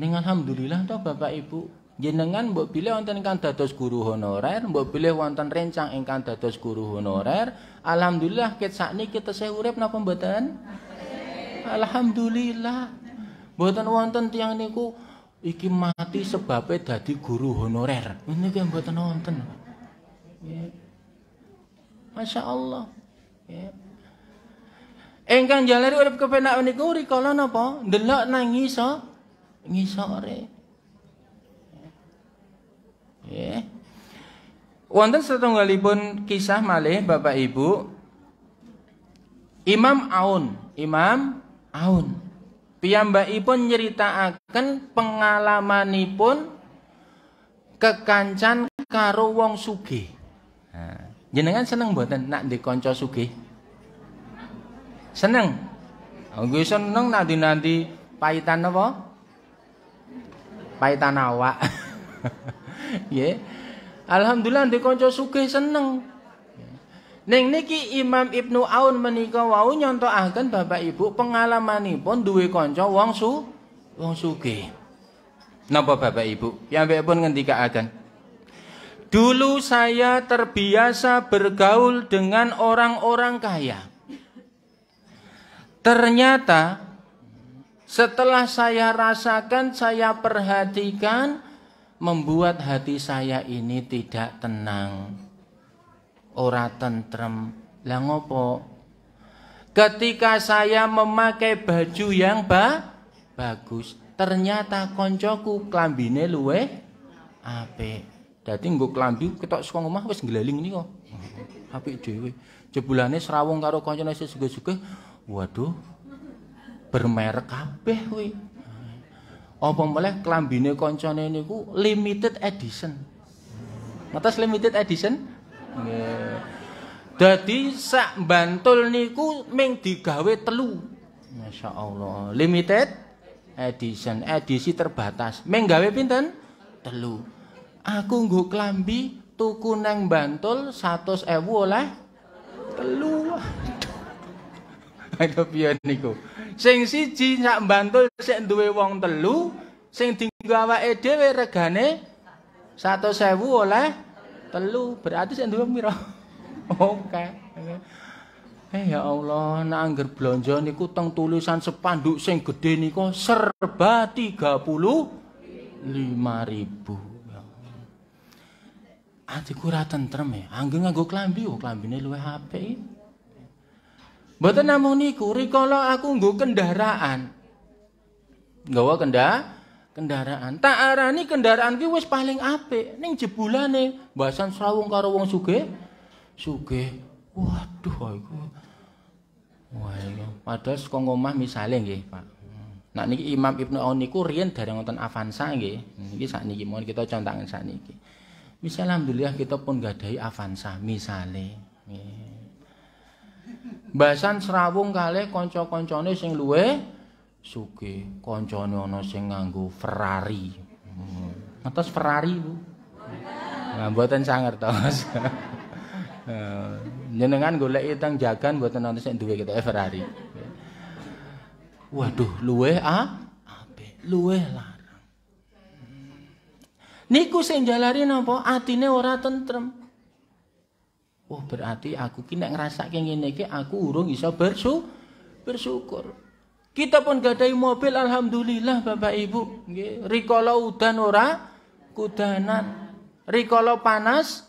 ning alhamdulillah to Bapak Ibu jenengan mbok pilih wonten ingkang dados guru honorer, mbok pilih wonten rencang ingkang dados guru honorer. Alhamdulillah ket sakniki tesih urip napa mboten? Alhamdulillah. Mboten wonten tiang niku iki mati sebabnya dadi guru honorer. Ini kan buatan wonten. Nggih. Masya Allah. Ya. Engkang jalari urip kepenak niku rikala napa? Ndelok nang ngisor ngisore. Ya. ya. Wonten satunggalipun kisah malih Bapak Ibu Imam Aun, Imam Aun. Piyambakipun nyeritakaken pengalamanipun kekancan karo wong sugih. Nah. Jenengan seneng buatan, nak di konco sugih? Seneng. gue seneng nanti-nanti paitan apa? Paitan awak. ya yeah. Alhamdulillah di konco seneng. Neng niki Imam Ibnu Aun menika wau nyontokaken Bapak Ibu pengalamanipun duwe kanca wong su wong sugih. Napa Bapak Ibu? Piambekipun ngendikaaken Dulu saya terbiasa bergaul dengan orang-orang kaya. Ternyata setelah saya rasakan, saya perhatikan, membuat hati saya ini tidak tenang. Ora tentrem. Lah Ketika saya memakai baju yang ba bagus, ternyata koncoku klambine luwe apik. Dadi nggo klambi ketok saka omah wis ngleling kok Apik dhewe. Jebulane srawung karo kancane sesugih-sugih. Waduh. Bermerek kabeh kuwi. Apa meleh klambine kancane niku limited edition. Ngetes limited edition? Nggih. Dadi sak Bantul niku ming digawe telu. Masya Allah. Limited edition, edisi terbatas. Ming gawe pinten? Telu. Aku nggo klambi tuku nang Bantul sewu oleh telu. Aduh piye niku. Sing siji sak Bantul sik duwe wong telu, sing dienggo awake dhewe regane sewu oleh telu. Berarti sik duwe miro. Oke. Eh ya Allah, nak angger blonjo niku teng tulisan sepanduk sing gede niku serba 35 ribu. Atiku ora tentrem ya. Anggeng nganggo klambi, oh klambine luwih apik. Mboten namung niku, rikala aku nggo kendaraan. Nggawa kendaraan kendaraan. Tak arani kendaraan ki wis paling apik ning jebulane mbasan srawung karo wong sugih. Sugih. Waduh oh, iku. Wah, iku padahal saka omah misalnya nggih, Pak. Nah niki Imam Ibnu Aun niku riyen dereng wonten Avanza nggih. Niki sakniki mohon kita contangan sakniki. Misal alhamdulillah kita pun gadai Avanza misale. Bahasan serawung kali konco-koncone sing luwe suke koncone ono sing nganggo Ferrari. atas Ferrari, Bu. Nah, mboten sangertos. Eh, jenengan golek teng jagan mboten nanti sing duwe kita Ferrari. Waduh, luwe ah, apik, luwe lah. Niku sing jalari apa atine ora tentrem. Oh berarti aku ki ngerasa ngrasake aku urung iso bersu bersyukur. Kita pun gadai mobil alhamdulillah Bapak Ibu Rikolo rikala udan ora kudanan. Rikolo panas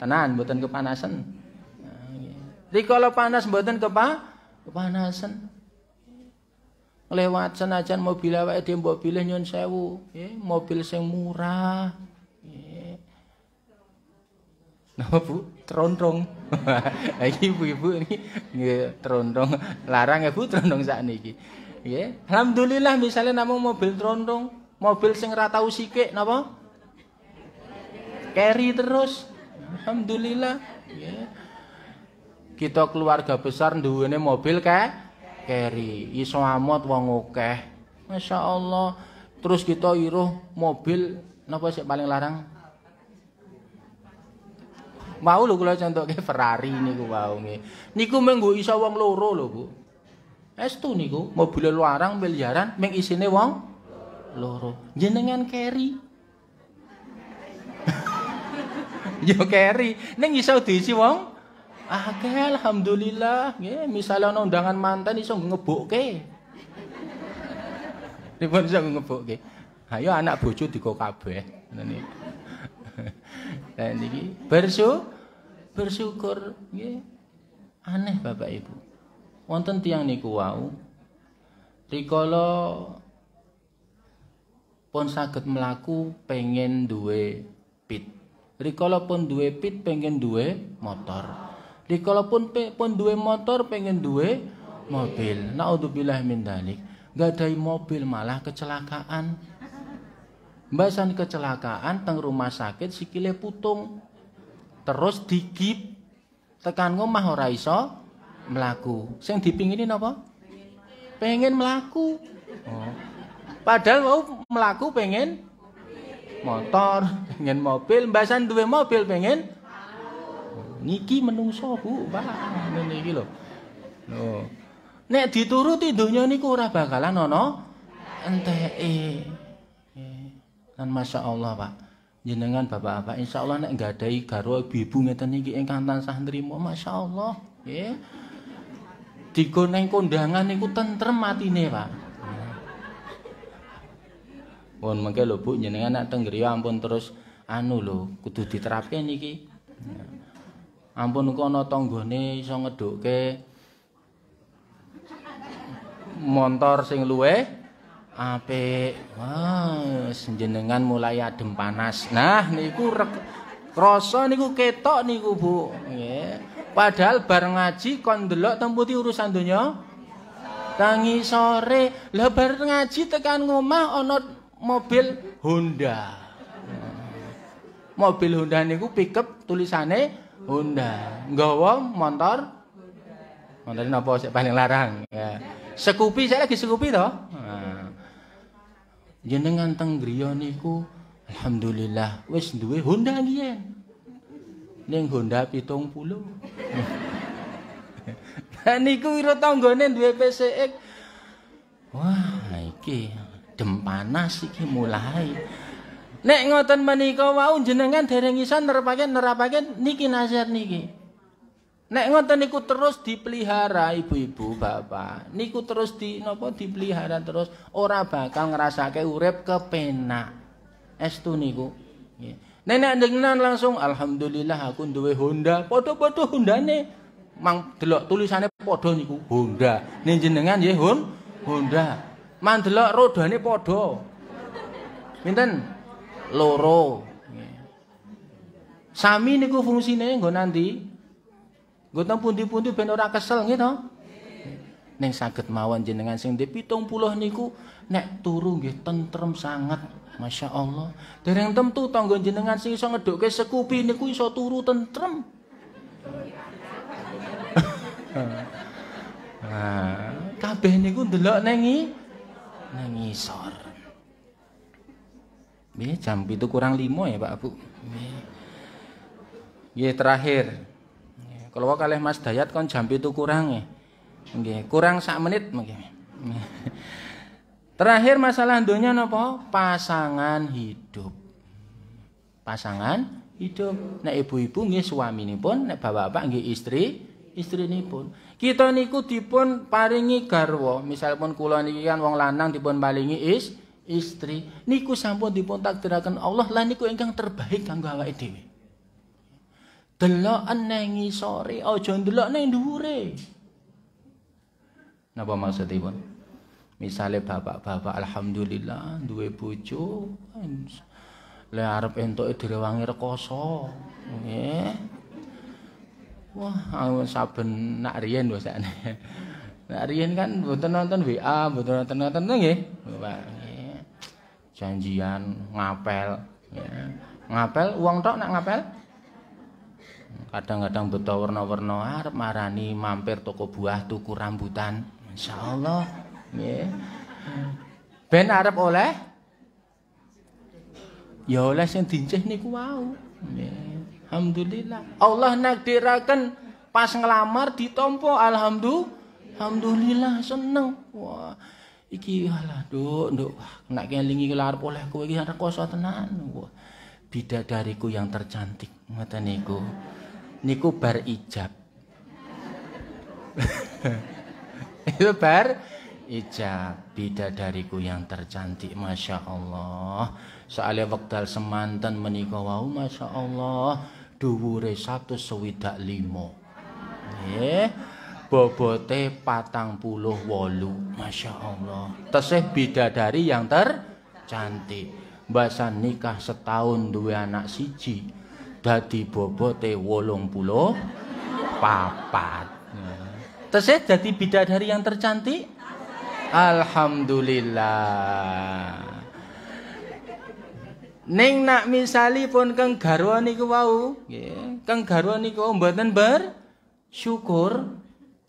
tenan buatan kepanasan. Nah, Rikolo panas buatan kepa kepanasan. lewat senajan mobil awak dia mbok pilih nyun sewu ya, mobil sing murah Napa bu? Trondong. Iki ibu-ibu ini nggih trondong. Larang ya bu trondong sak niki. Nggih. Alhamdulillah misalnya namung mobil trondong, mobil sing ora tau sikik napa? Carry terus. Alhamdulillah. ya, Kita keluarga besar duwene mobil kayak keri iso amot wong akeh Masya Allah terus kita iruh mobil napa sih paling larang mau lho kula contohke Ferrari niku wau nggih niku menggo iso wong loro lho Bu estu niku mobil larang miliaran mengisi isine wong loro jenengan keri yo keri ning iso diisi wong akeh alhamdulillah misalnya misalnya ana undangan mantan iso ngebokke dipun iso ngebokke ayo ya anak bojo digo kabeh ngene dan bersu bersyukur nggih aneh Bapak Ibu wonten tiang niku wau rikala pun saged melaku, pengen duwe pit rikala pun duwe pit pengen duwe motor di kalaupun pun duwe motor pengen duwe mobil. Naudzubillah min dalik. Gadai mobil malah kecelakaan. Mbasan kecelakaan teng rumah sakit sikile putung. Terus digip tekan ngomah ora iso mlaku. Sing ini napa? Pengen mlaku. Oh. Padahal mau mlaku pengen motor, pengen mobil, mbasan duwe mobil pengen niki menungso bu pak niki lho. Lho. nek dituruti dunia niku ora bakalan nono ente dan masya Allah pak jenengan bapak bapak insya Allah nek nggak ada garwa ibu ngeten niki engkang tansah nrimo masya Allah ya digoneng kondangan niku tentrem mati nih pak Pun mengke lho Bu jenengan nek teng ampun terus anu lho kudu diterapke niki. Ampun engko ana tanggane iso ngedhuke montor sing luwe apik. Wah, jenengan mulai adem panas. Nah, niku rek krasa niku ketok niku, Bu. Yeah. Padahal bar ngaji kon delok temputi urusan donya tangi sore. Lah bar ngaji tekan ngomah ana mobil Honda. Mobil Honda niku pickup tulisane Honda. Gawang motor Motor napa sik paling larang. Ya. Sekupi saya lagi sekupi to. Nah. Jenengan teng griya niku alhamdulillah wis duwe Honda ngiyen. Ning Honda 70. Lah niku ira tanggane duwe PCX. Wah, iki dem panas iki mulai. Nek ngoten menika wau jenengan dereng isa nerapake nerapake niki nazar niki. Nek ngoten niku terus dipelihara ibu-ibu, bapak. Niku terus di napa dipelihara terus ora bakal ngrasake urip kepenak. Estu niku. Nenek jenengan langsung alhamdulillah aku duwe Honda. Padha-padha Hondane. Mang delok tulisane padha niku Honda. Ning jenengan nggih Honda. Mang delok rodane padha. Pinten? loro. Sami niku fungsine nggo nanti. Nggo teng pundi-pundi ben ora kesel nggih to. Ning saged mawon jenengan sing di 70 niku nek turu nggih tentrem sangat. Masya Allah. Dereng tentu tangga jenengan sing iso ngedokke sekupi niku iso turu tentrem. Nah, kabeh niku ndelok nengi nengi ngisor. Nggih, jam itu kurang limo ya, Pak Bu. Ya terakhir. Kalau kalian Mas Dayat kan jam itu kurang ya. kurang sak menit mungkin. Terakhir masalah dunia nopo pasangan hidup. Pasangan hidup. Nek ibu-ibu nggih pun, nek bapak-bapak nggih istri istri ini pun, Kita niku dipun paringi garwa. pun kula niki kan wong lanang dipun paringi is istri niku sampun dipun takdiraken Allah lah niku ingkang terbaik kanggo awake dhewe. delok neng ngisore aja ndelok neng dhuwure. Napa maksudipun? Misale bapak-bapak alhamdulillah duwe bojo le arep entuk direwangi rekoso. Nggih. Wah, saben nak riyen wis nak riyen kan mboten nonton WA, mboten nonton nonton nggih janjian ngapel ya. ngapel uang tok nak ngapel kadang-kadang betul warna-warna arep marani mampir toko buah tuku rambutan masya ya ben arep oleh ya oleh yang dincih niku wow ya. alhamdulillah Allah nakdirakan pas ngelamar ditompo alhamdulillah alhamdulillah seneng wah Iki alah duk nduk nek kelingi kelar oleh kowe iki rekoso tenan. Wah, bidadariku yang tercantik ngoten niku. Niku bar ijab. Itu bar ijab bidadariku yang tercantik Masya Allah soalnya wekdal semantan menikah wau Masya Allah Duwure satu sewidak limo eh bobote patang puluh wolu Masya Allah tesih bidadari yang tercantik bahasa nikah setahun dua anak siji dadi bobote wolong puluh papat tesih jadi bidadari yang tercantik Alhamdulillah Neng nak misalipun keng garwa niku wau, kang Keng garwa niku mboten ber syukur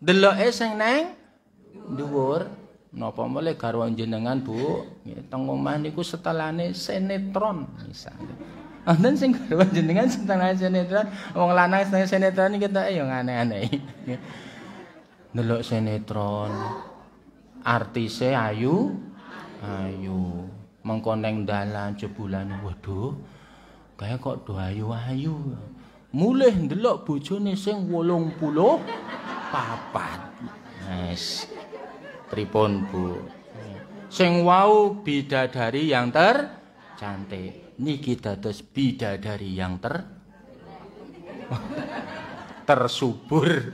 Deloke sing nang dhuwur napa mule garwa jenengan Bu, teng omah niku setelane sinetron misale. Anten sing garwa jenengan setelane sinetron, wong lanang setelane sinetron iki tok ya aneh-aneh. Delok sinetron. Artise ayu. Ayu. Mengko neng dalan jebulan waduh. Kaya kok do ayu-ayu. mulih ndelok bojone sing papat Wis. tripon Bu? Sing wau bidadari yang tercantik. Niki dados bidadari yang ter tersubur.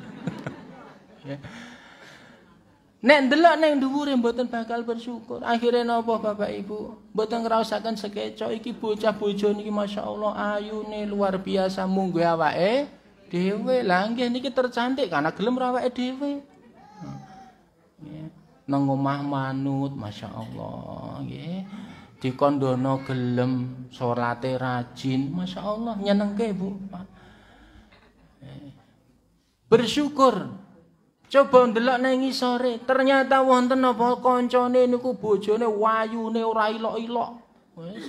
Nek ndelok neng dhuwure mboten bakal bersyukur. Akhirnya napa Bapak Ibu? Mboten ngraosaken sekeca iki bocah bojo niki masyaallah ayune luar biasa mungguh awake dhewe. Lah nggih niki tercantik karena gelem awake dhewe. Nang omah manut masyaallah nggih. Dikondono gelem, salate rajin, masyaallah nyenengke Bu. Bersyukur Coba ndelok nang ngisore, ternyata wonten apa kancane niku bojone wayune ora ilok-ilok. Wis.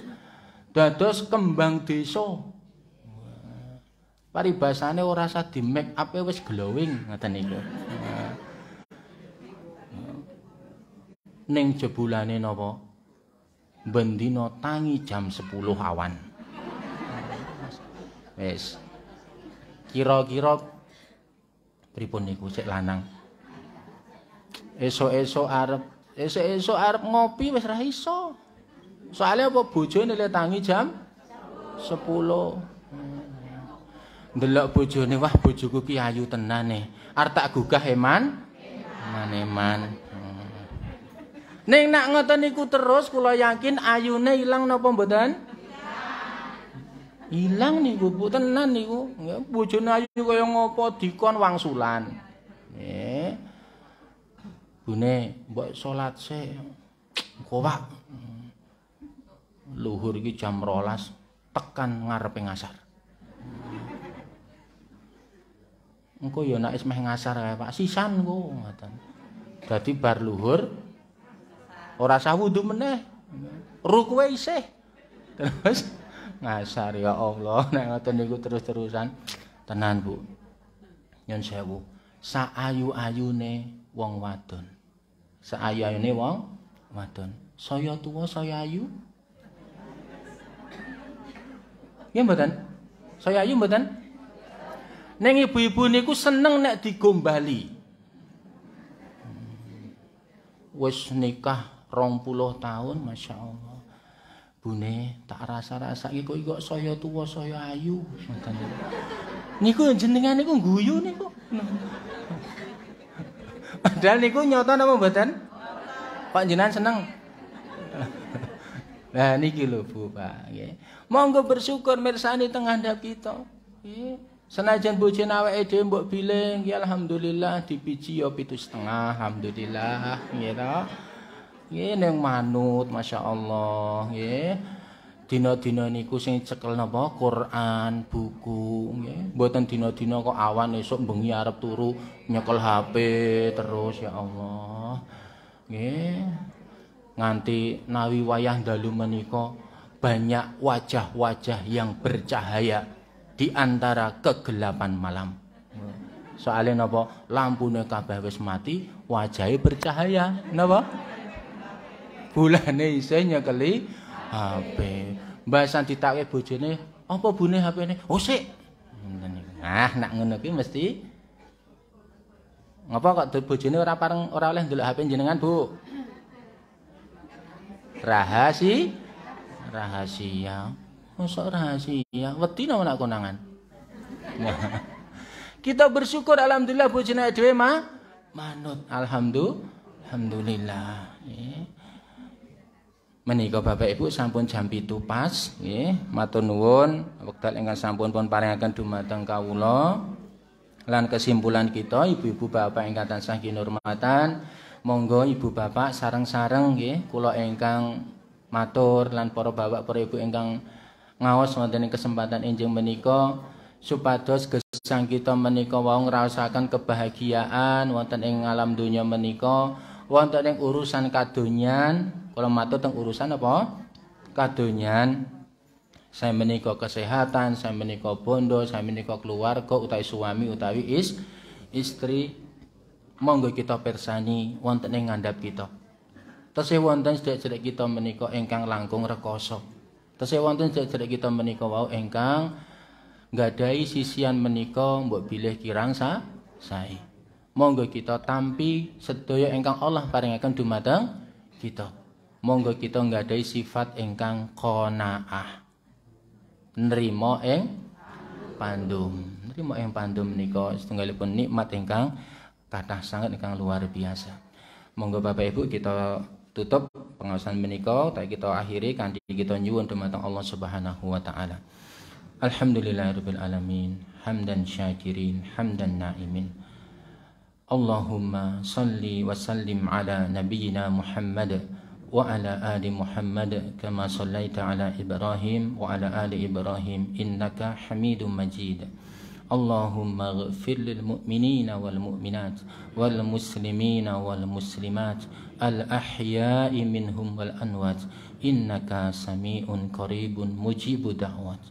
Dados kembang desa. Paribasane ora sah di make up e wis glowing ngoten niku. Ning jebulane napa? Bendina tangi jam 10 awan. Wis. Kira-kira pripun niku sik lanang esok-esok arep esok-esok arep ngopi wis ra iso soalnya apa bojone lihat tangi jam 10 ndelok hmm. bojone wah bojoku ki ayu tenan nih e. arep tak gugah eman eman eman hmm. nak ngoten niku terus kula yakin ayune ilang napa mboten? Ilang niku Bu tenan niku. Bojone ayu kaya ngopo dikon wangsulan. Nggih. Bune mbok salat sik. pak Luhur iki jam 12 tekan ngarepe ngasar. Engko ya nek meh ngasar kae Pak sisan ku ngoten. Dadi bar luhur ora sah wudu meneh. Rukwe isih. Terus ngasar ya Allah nek ngoten niku terus-terusan tenan Bu nyun sewu sa ayu-ayune wong wadon saayu ayu-ayune wong wadon saya tuwa saya ayu ya mboten saya ayu mboten Neng ibu-ibu niku seneng nek digombali. Wis nikah 20 tahun, Masya Allah. bune tak rasa-rasa iki kok kok saya tuwa saya ayu niku jenengan niku guyu niku padahal niku nyata napa mboten Pak jenengan seneng Nah niki lho Bu Pak nggih. Monggo bersyukur mirsani tengah handap kita. Senajan bojen awake dhewe mbok bileng, ya alhamdulillah dipiji yo 7,5 alhamdulillah nggih ini yang manut Masya Allah nggih dina-dina niku sing cekel napa Quran, buku nggih. Mboten dina-dina kok awan esuk bengi arep turu nyekel HP terus ya Allah. Nggih. Nganti nawi wayah dalu menika banyak wajah-wajah yang bercahaya di antara kegelapan malam. Soalnya napa lampune kabeh wis mati, wajahnya bercahaya, napa? bulane saya nyekeli HP. Mbak Santi takke bojone, "Apa bune HP-ne?" "Oh, sik." Nah, nak ngono kuwi mesti Ngapa kok bojone ora pareng ora oleh ndelok HP jenengan, Bu? Rahasi rahasia. Mosok rahasia. Wedi itu nak konangan? Nah. Kita bersyukur alhamdulillah bojone dhewe mah manut alhamdulillah. Alhamdulillah. Yeah menika Bapak Ibu sampun jam 7 pas nggih matur nuwun wekdal ingkang sampun pun paringaken dumateng kawula lan kesimpulan kita ibu-ibu bapak ingkang tansah kinurmatan monggo ibu bapak sareng-sareng nggih kula ingkang matur lan para bapak para ibu ingkang ngaos wonten kesempatan injing menika supados gesang kita menika wau ngraosaken kebahagiaan wonten ing alam donya menika wonten ing urusan kadonyan kula matur teng urusan apa kadonyan saya menika kesehatan saya menika bondo saya menika keluarga utawi suami utawi is istri monggo kita persani wonten ing ngandhap kita tasih wonten sedherek kita menika ingkang langkung rekoso tasih wonten sedherek kita menika wau ingkang nggadahi sisian menika mbok bilih kirang sae sa. monggo kita tampi sedaya ingkang Allah akan Dumadang kita monggo kita nggadahi sifat engkang konaah nrimo ing pandum nrimo ing pandum menika setunggalipun nikmat engkang kata sangat engkang luar biasa monggo Bapak Ibu kita tutup pengawasan menika tak kita akhiri kanthi kita nyuwun dumateng Allah Subhanahu wa taala Alhamdulillahirabbil alamin hamdan syakirin hamdan naimin Allahumma salli wa sallim ala nabiyyina Muhammad wa ala ali Muhammad kama sallaita ala Ibrahim wa ala ali Ibrahim innaka Hamidum Majid. Allahumma ighfir lil mu'minina wal mu'minat wal muslimina wal muslimat al ahiya minhum wal anwat innaka sami'un qaribun mujibu da'wat.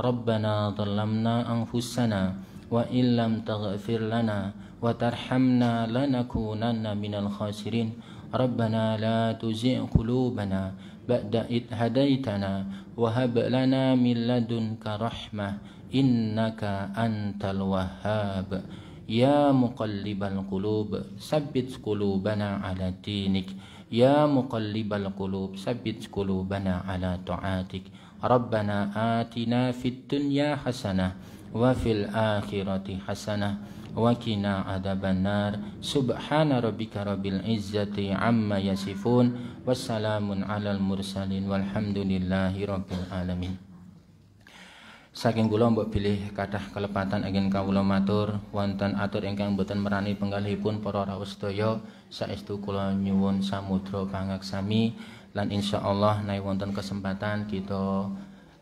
Rabbana dhallamna anfusana wa illam taghfir lana وترحمنا لنكونن من الخاسرين ربنا لا تزغ قلوبنا بعد إذ هديتنا وهب لنا من لدنك رحمة إنك أنت الوهاب يا مقلب القلوب ثبت قلوبنا على دينك يا مقلب القلوب ثبت قلوبنا على طاعتك ربنا آتنا في الدنيا حسنة وفي الآخرة حسنة وقنا عذاب النار سبحان ربك رب العزة عما يصفون وسلام على المرسلين والحمد لله رب العالمين Saking kula mbok pilih kathah kelepatan agen kawula matur wonten atur ingkang boten merani penggalihipun para rawuh sedaya saestu kula nyuwun samudra pangaksami lan insyaallah nai wonten kesempatan kita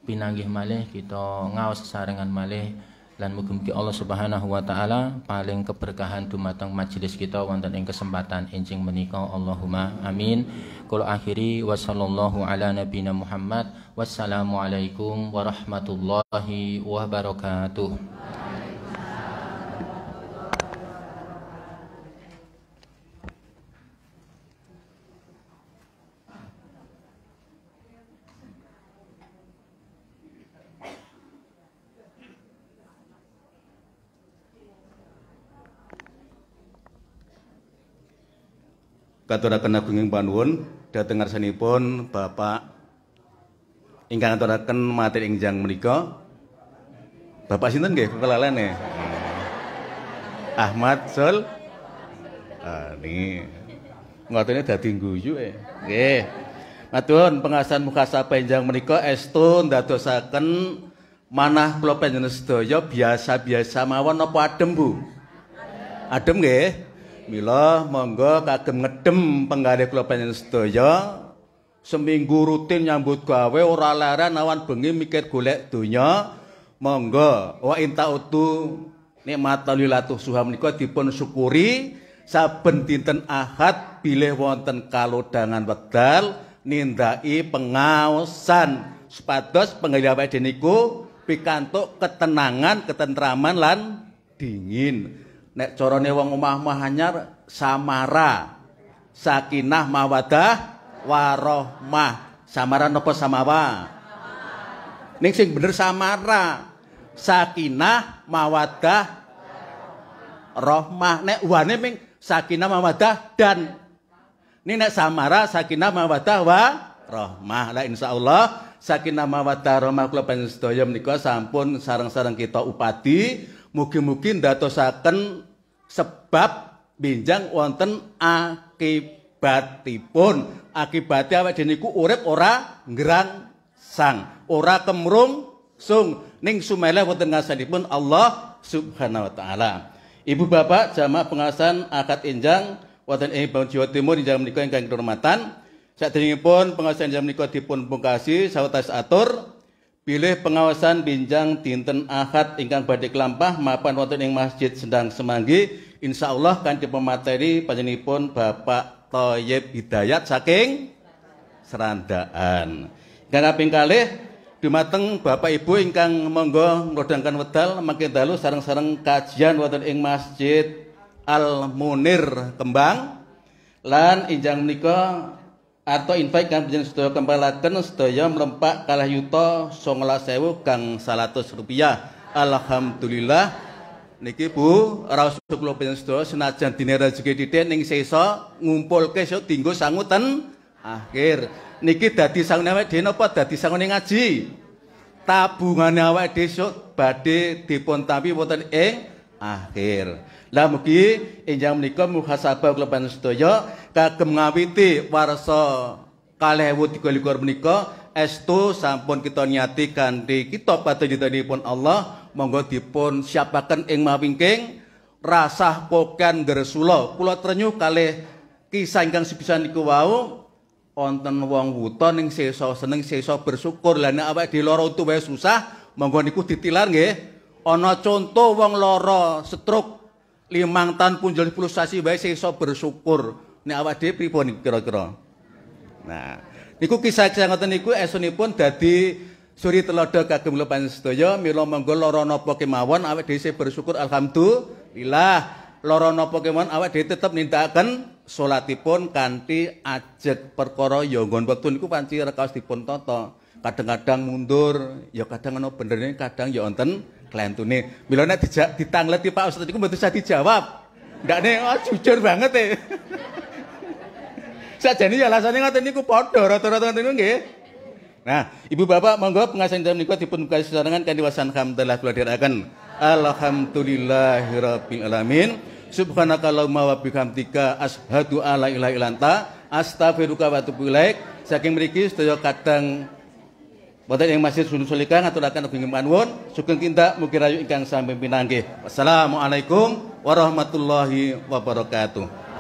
pinanggih malih kita ngaos sesarengan malih dan mugi-mugi Allah Subhanahu wa taala paling keberkahan dumateng majelis kita wonten ing kesempatan enjing menikah Allahumma amin. Kalau akhiri wassalamu ala Nabi Muhammad. wassalamu alaikum warahmatullahi wabarakatuh. Katuraken agunging panuwun dhateng ngarsanipun Bapak ingkang aturaken materi injang menika Bapak sinten nggih kelalen ya. Ahmad Sul ah niki ngatene dadi guyu e. Nggih. Matur pengasan mukhasabah injang menika estu ndadosaken manah kula panjenengan sedaya biasa-biasa mawon napa adem Bu? Adem nggih? Mila monggo kagem ngedem penggalih kula panjenengan sedaya seminggu rutin nyambut gawe ora leren awan bengi mikir golek donya monggo wa inta utu nikmatul lilatu suha menika dipun syukuri saben dinten Ahad bilih wonten kalodangan wedal nindai pengaosan sepados penggalih deniku pikantuk ketenangan ketentraman lan dingin nek carane wong omah-omah anyar samara sakinah mawadah warohmah samara napa samawa ning sing bener samara sakinah mawadah rohmah nek wane ming sakinah mawadah dan ini nek samara sakinah mawadah wa rohmah lah insya Allah sakinah mawadah rohmah kula sedaya sedoyom sampun sarang-sarang kita upadi Mugi-mugi ndadosaken sebab binjang wonten akibatipun. Akibate awake dhewe niku urip ora ngerang sang, ora kemrung sung ning sumeleh wonten ngasanipun Allah Subhanahu wa taala. Ibu bapak jamaah pengasan akad injang wonten ing Jawa Timur injang menika ingkang kehormatan. pun pengawasan jam menika dipun pungkasi sawetara atur Pilih pengawasan binjang dinten Ahad ingkang badik kelampah mapan wonten ing Masjid sedang Semanggi insyaallah di pemateri panjenipun Bapak Toyib Hidayat saking Serandaan. Karena kaping kalih dumateng Bapak Ibu ingkang monggo nglodangkan wedal makin dalu sarang-sarang kajian wonten ing Masjid Al Munir Kembang lan injang niko atau invite kan penjen sedaya kembalaken sedaya mlempak kalah yuta 19000 kang 100 rupiah alhamdulillah niki Bu raos kula penjen sedaya senajan dine rezeki titik ning seso, ngumpulke sok dinggo sanguten akhir niki dadi sangune awake dhewe napa dadi sangune ngaji tabungane awake dhewe sok badhe dipun tapi wonten ing akhir Lah mugi enjang menika muhasabah kula panjenengan sedaya kagem ngawiti warsa 2023 menika estu sampun kita niati kanthi kita padhayutanipun Allah monggo dipun siapaken ing mawingking rasah pokan gresula kula trenyuh kalih kisah ingkang sepisan niku wau wonten wong wuta ning seso seneng seso bersyukur lan nek awake dhewe lara utuh susah monggo niku ditilar nggih ana conto wong lara stroke limang tahun punjul 10 sasi wae sing iso bersyukur nek awak dhewe pripun kira-kira. Nah, niku kisah saya ngoten niku esunipun dadi suri telodo kagem lepan sedaya mila monggo lara napa kemawon awak dhewe bersyukur alhamdulillah lara napa kemawon awak dhewe tetep nindakaken salatipun kanthi ajek perkara ya nggon wektu niku panci rekaos dipun tata kadang-kadang mundur ya kadang ana benerne kadang ya wonten nih Mila nih, dijak ditangleti Pak ustadz itu betul saya dijawab. nih ah, oh, jujur banget e. saya jadi ya alasane ngoten aku podo, rata-rata ngoten niku Nah, Ibu Bapak monggo pengajian dalam nikah dipun kaji sarangan kan diwasan kam telah dherekaken. akan alamin. Subhanakallahumma wa bihamdika ashadu alla ilaha illa astaghfiruka wa atubu ilaik. Saking mriki sedaya kadang Wonten yang masih sudah sulikan aturaken ageng panuwun sugeng tindak mugi rayu ingkang sampai pinanggih. Wassalamualaikum warahmatullahi wabarakatuh.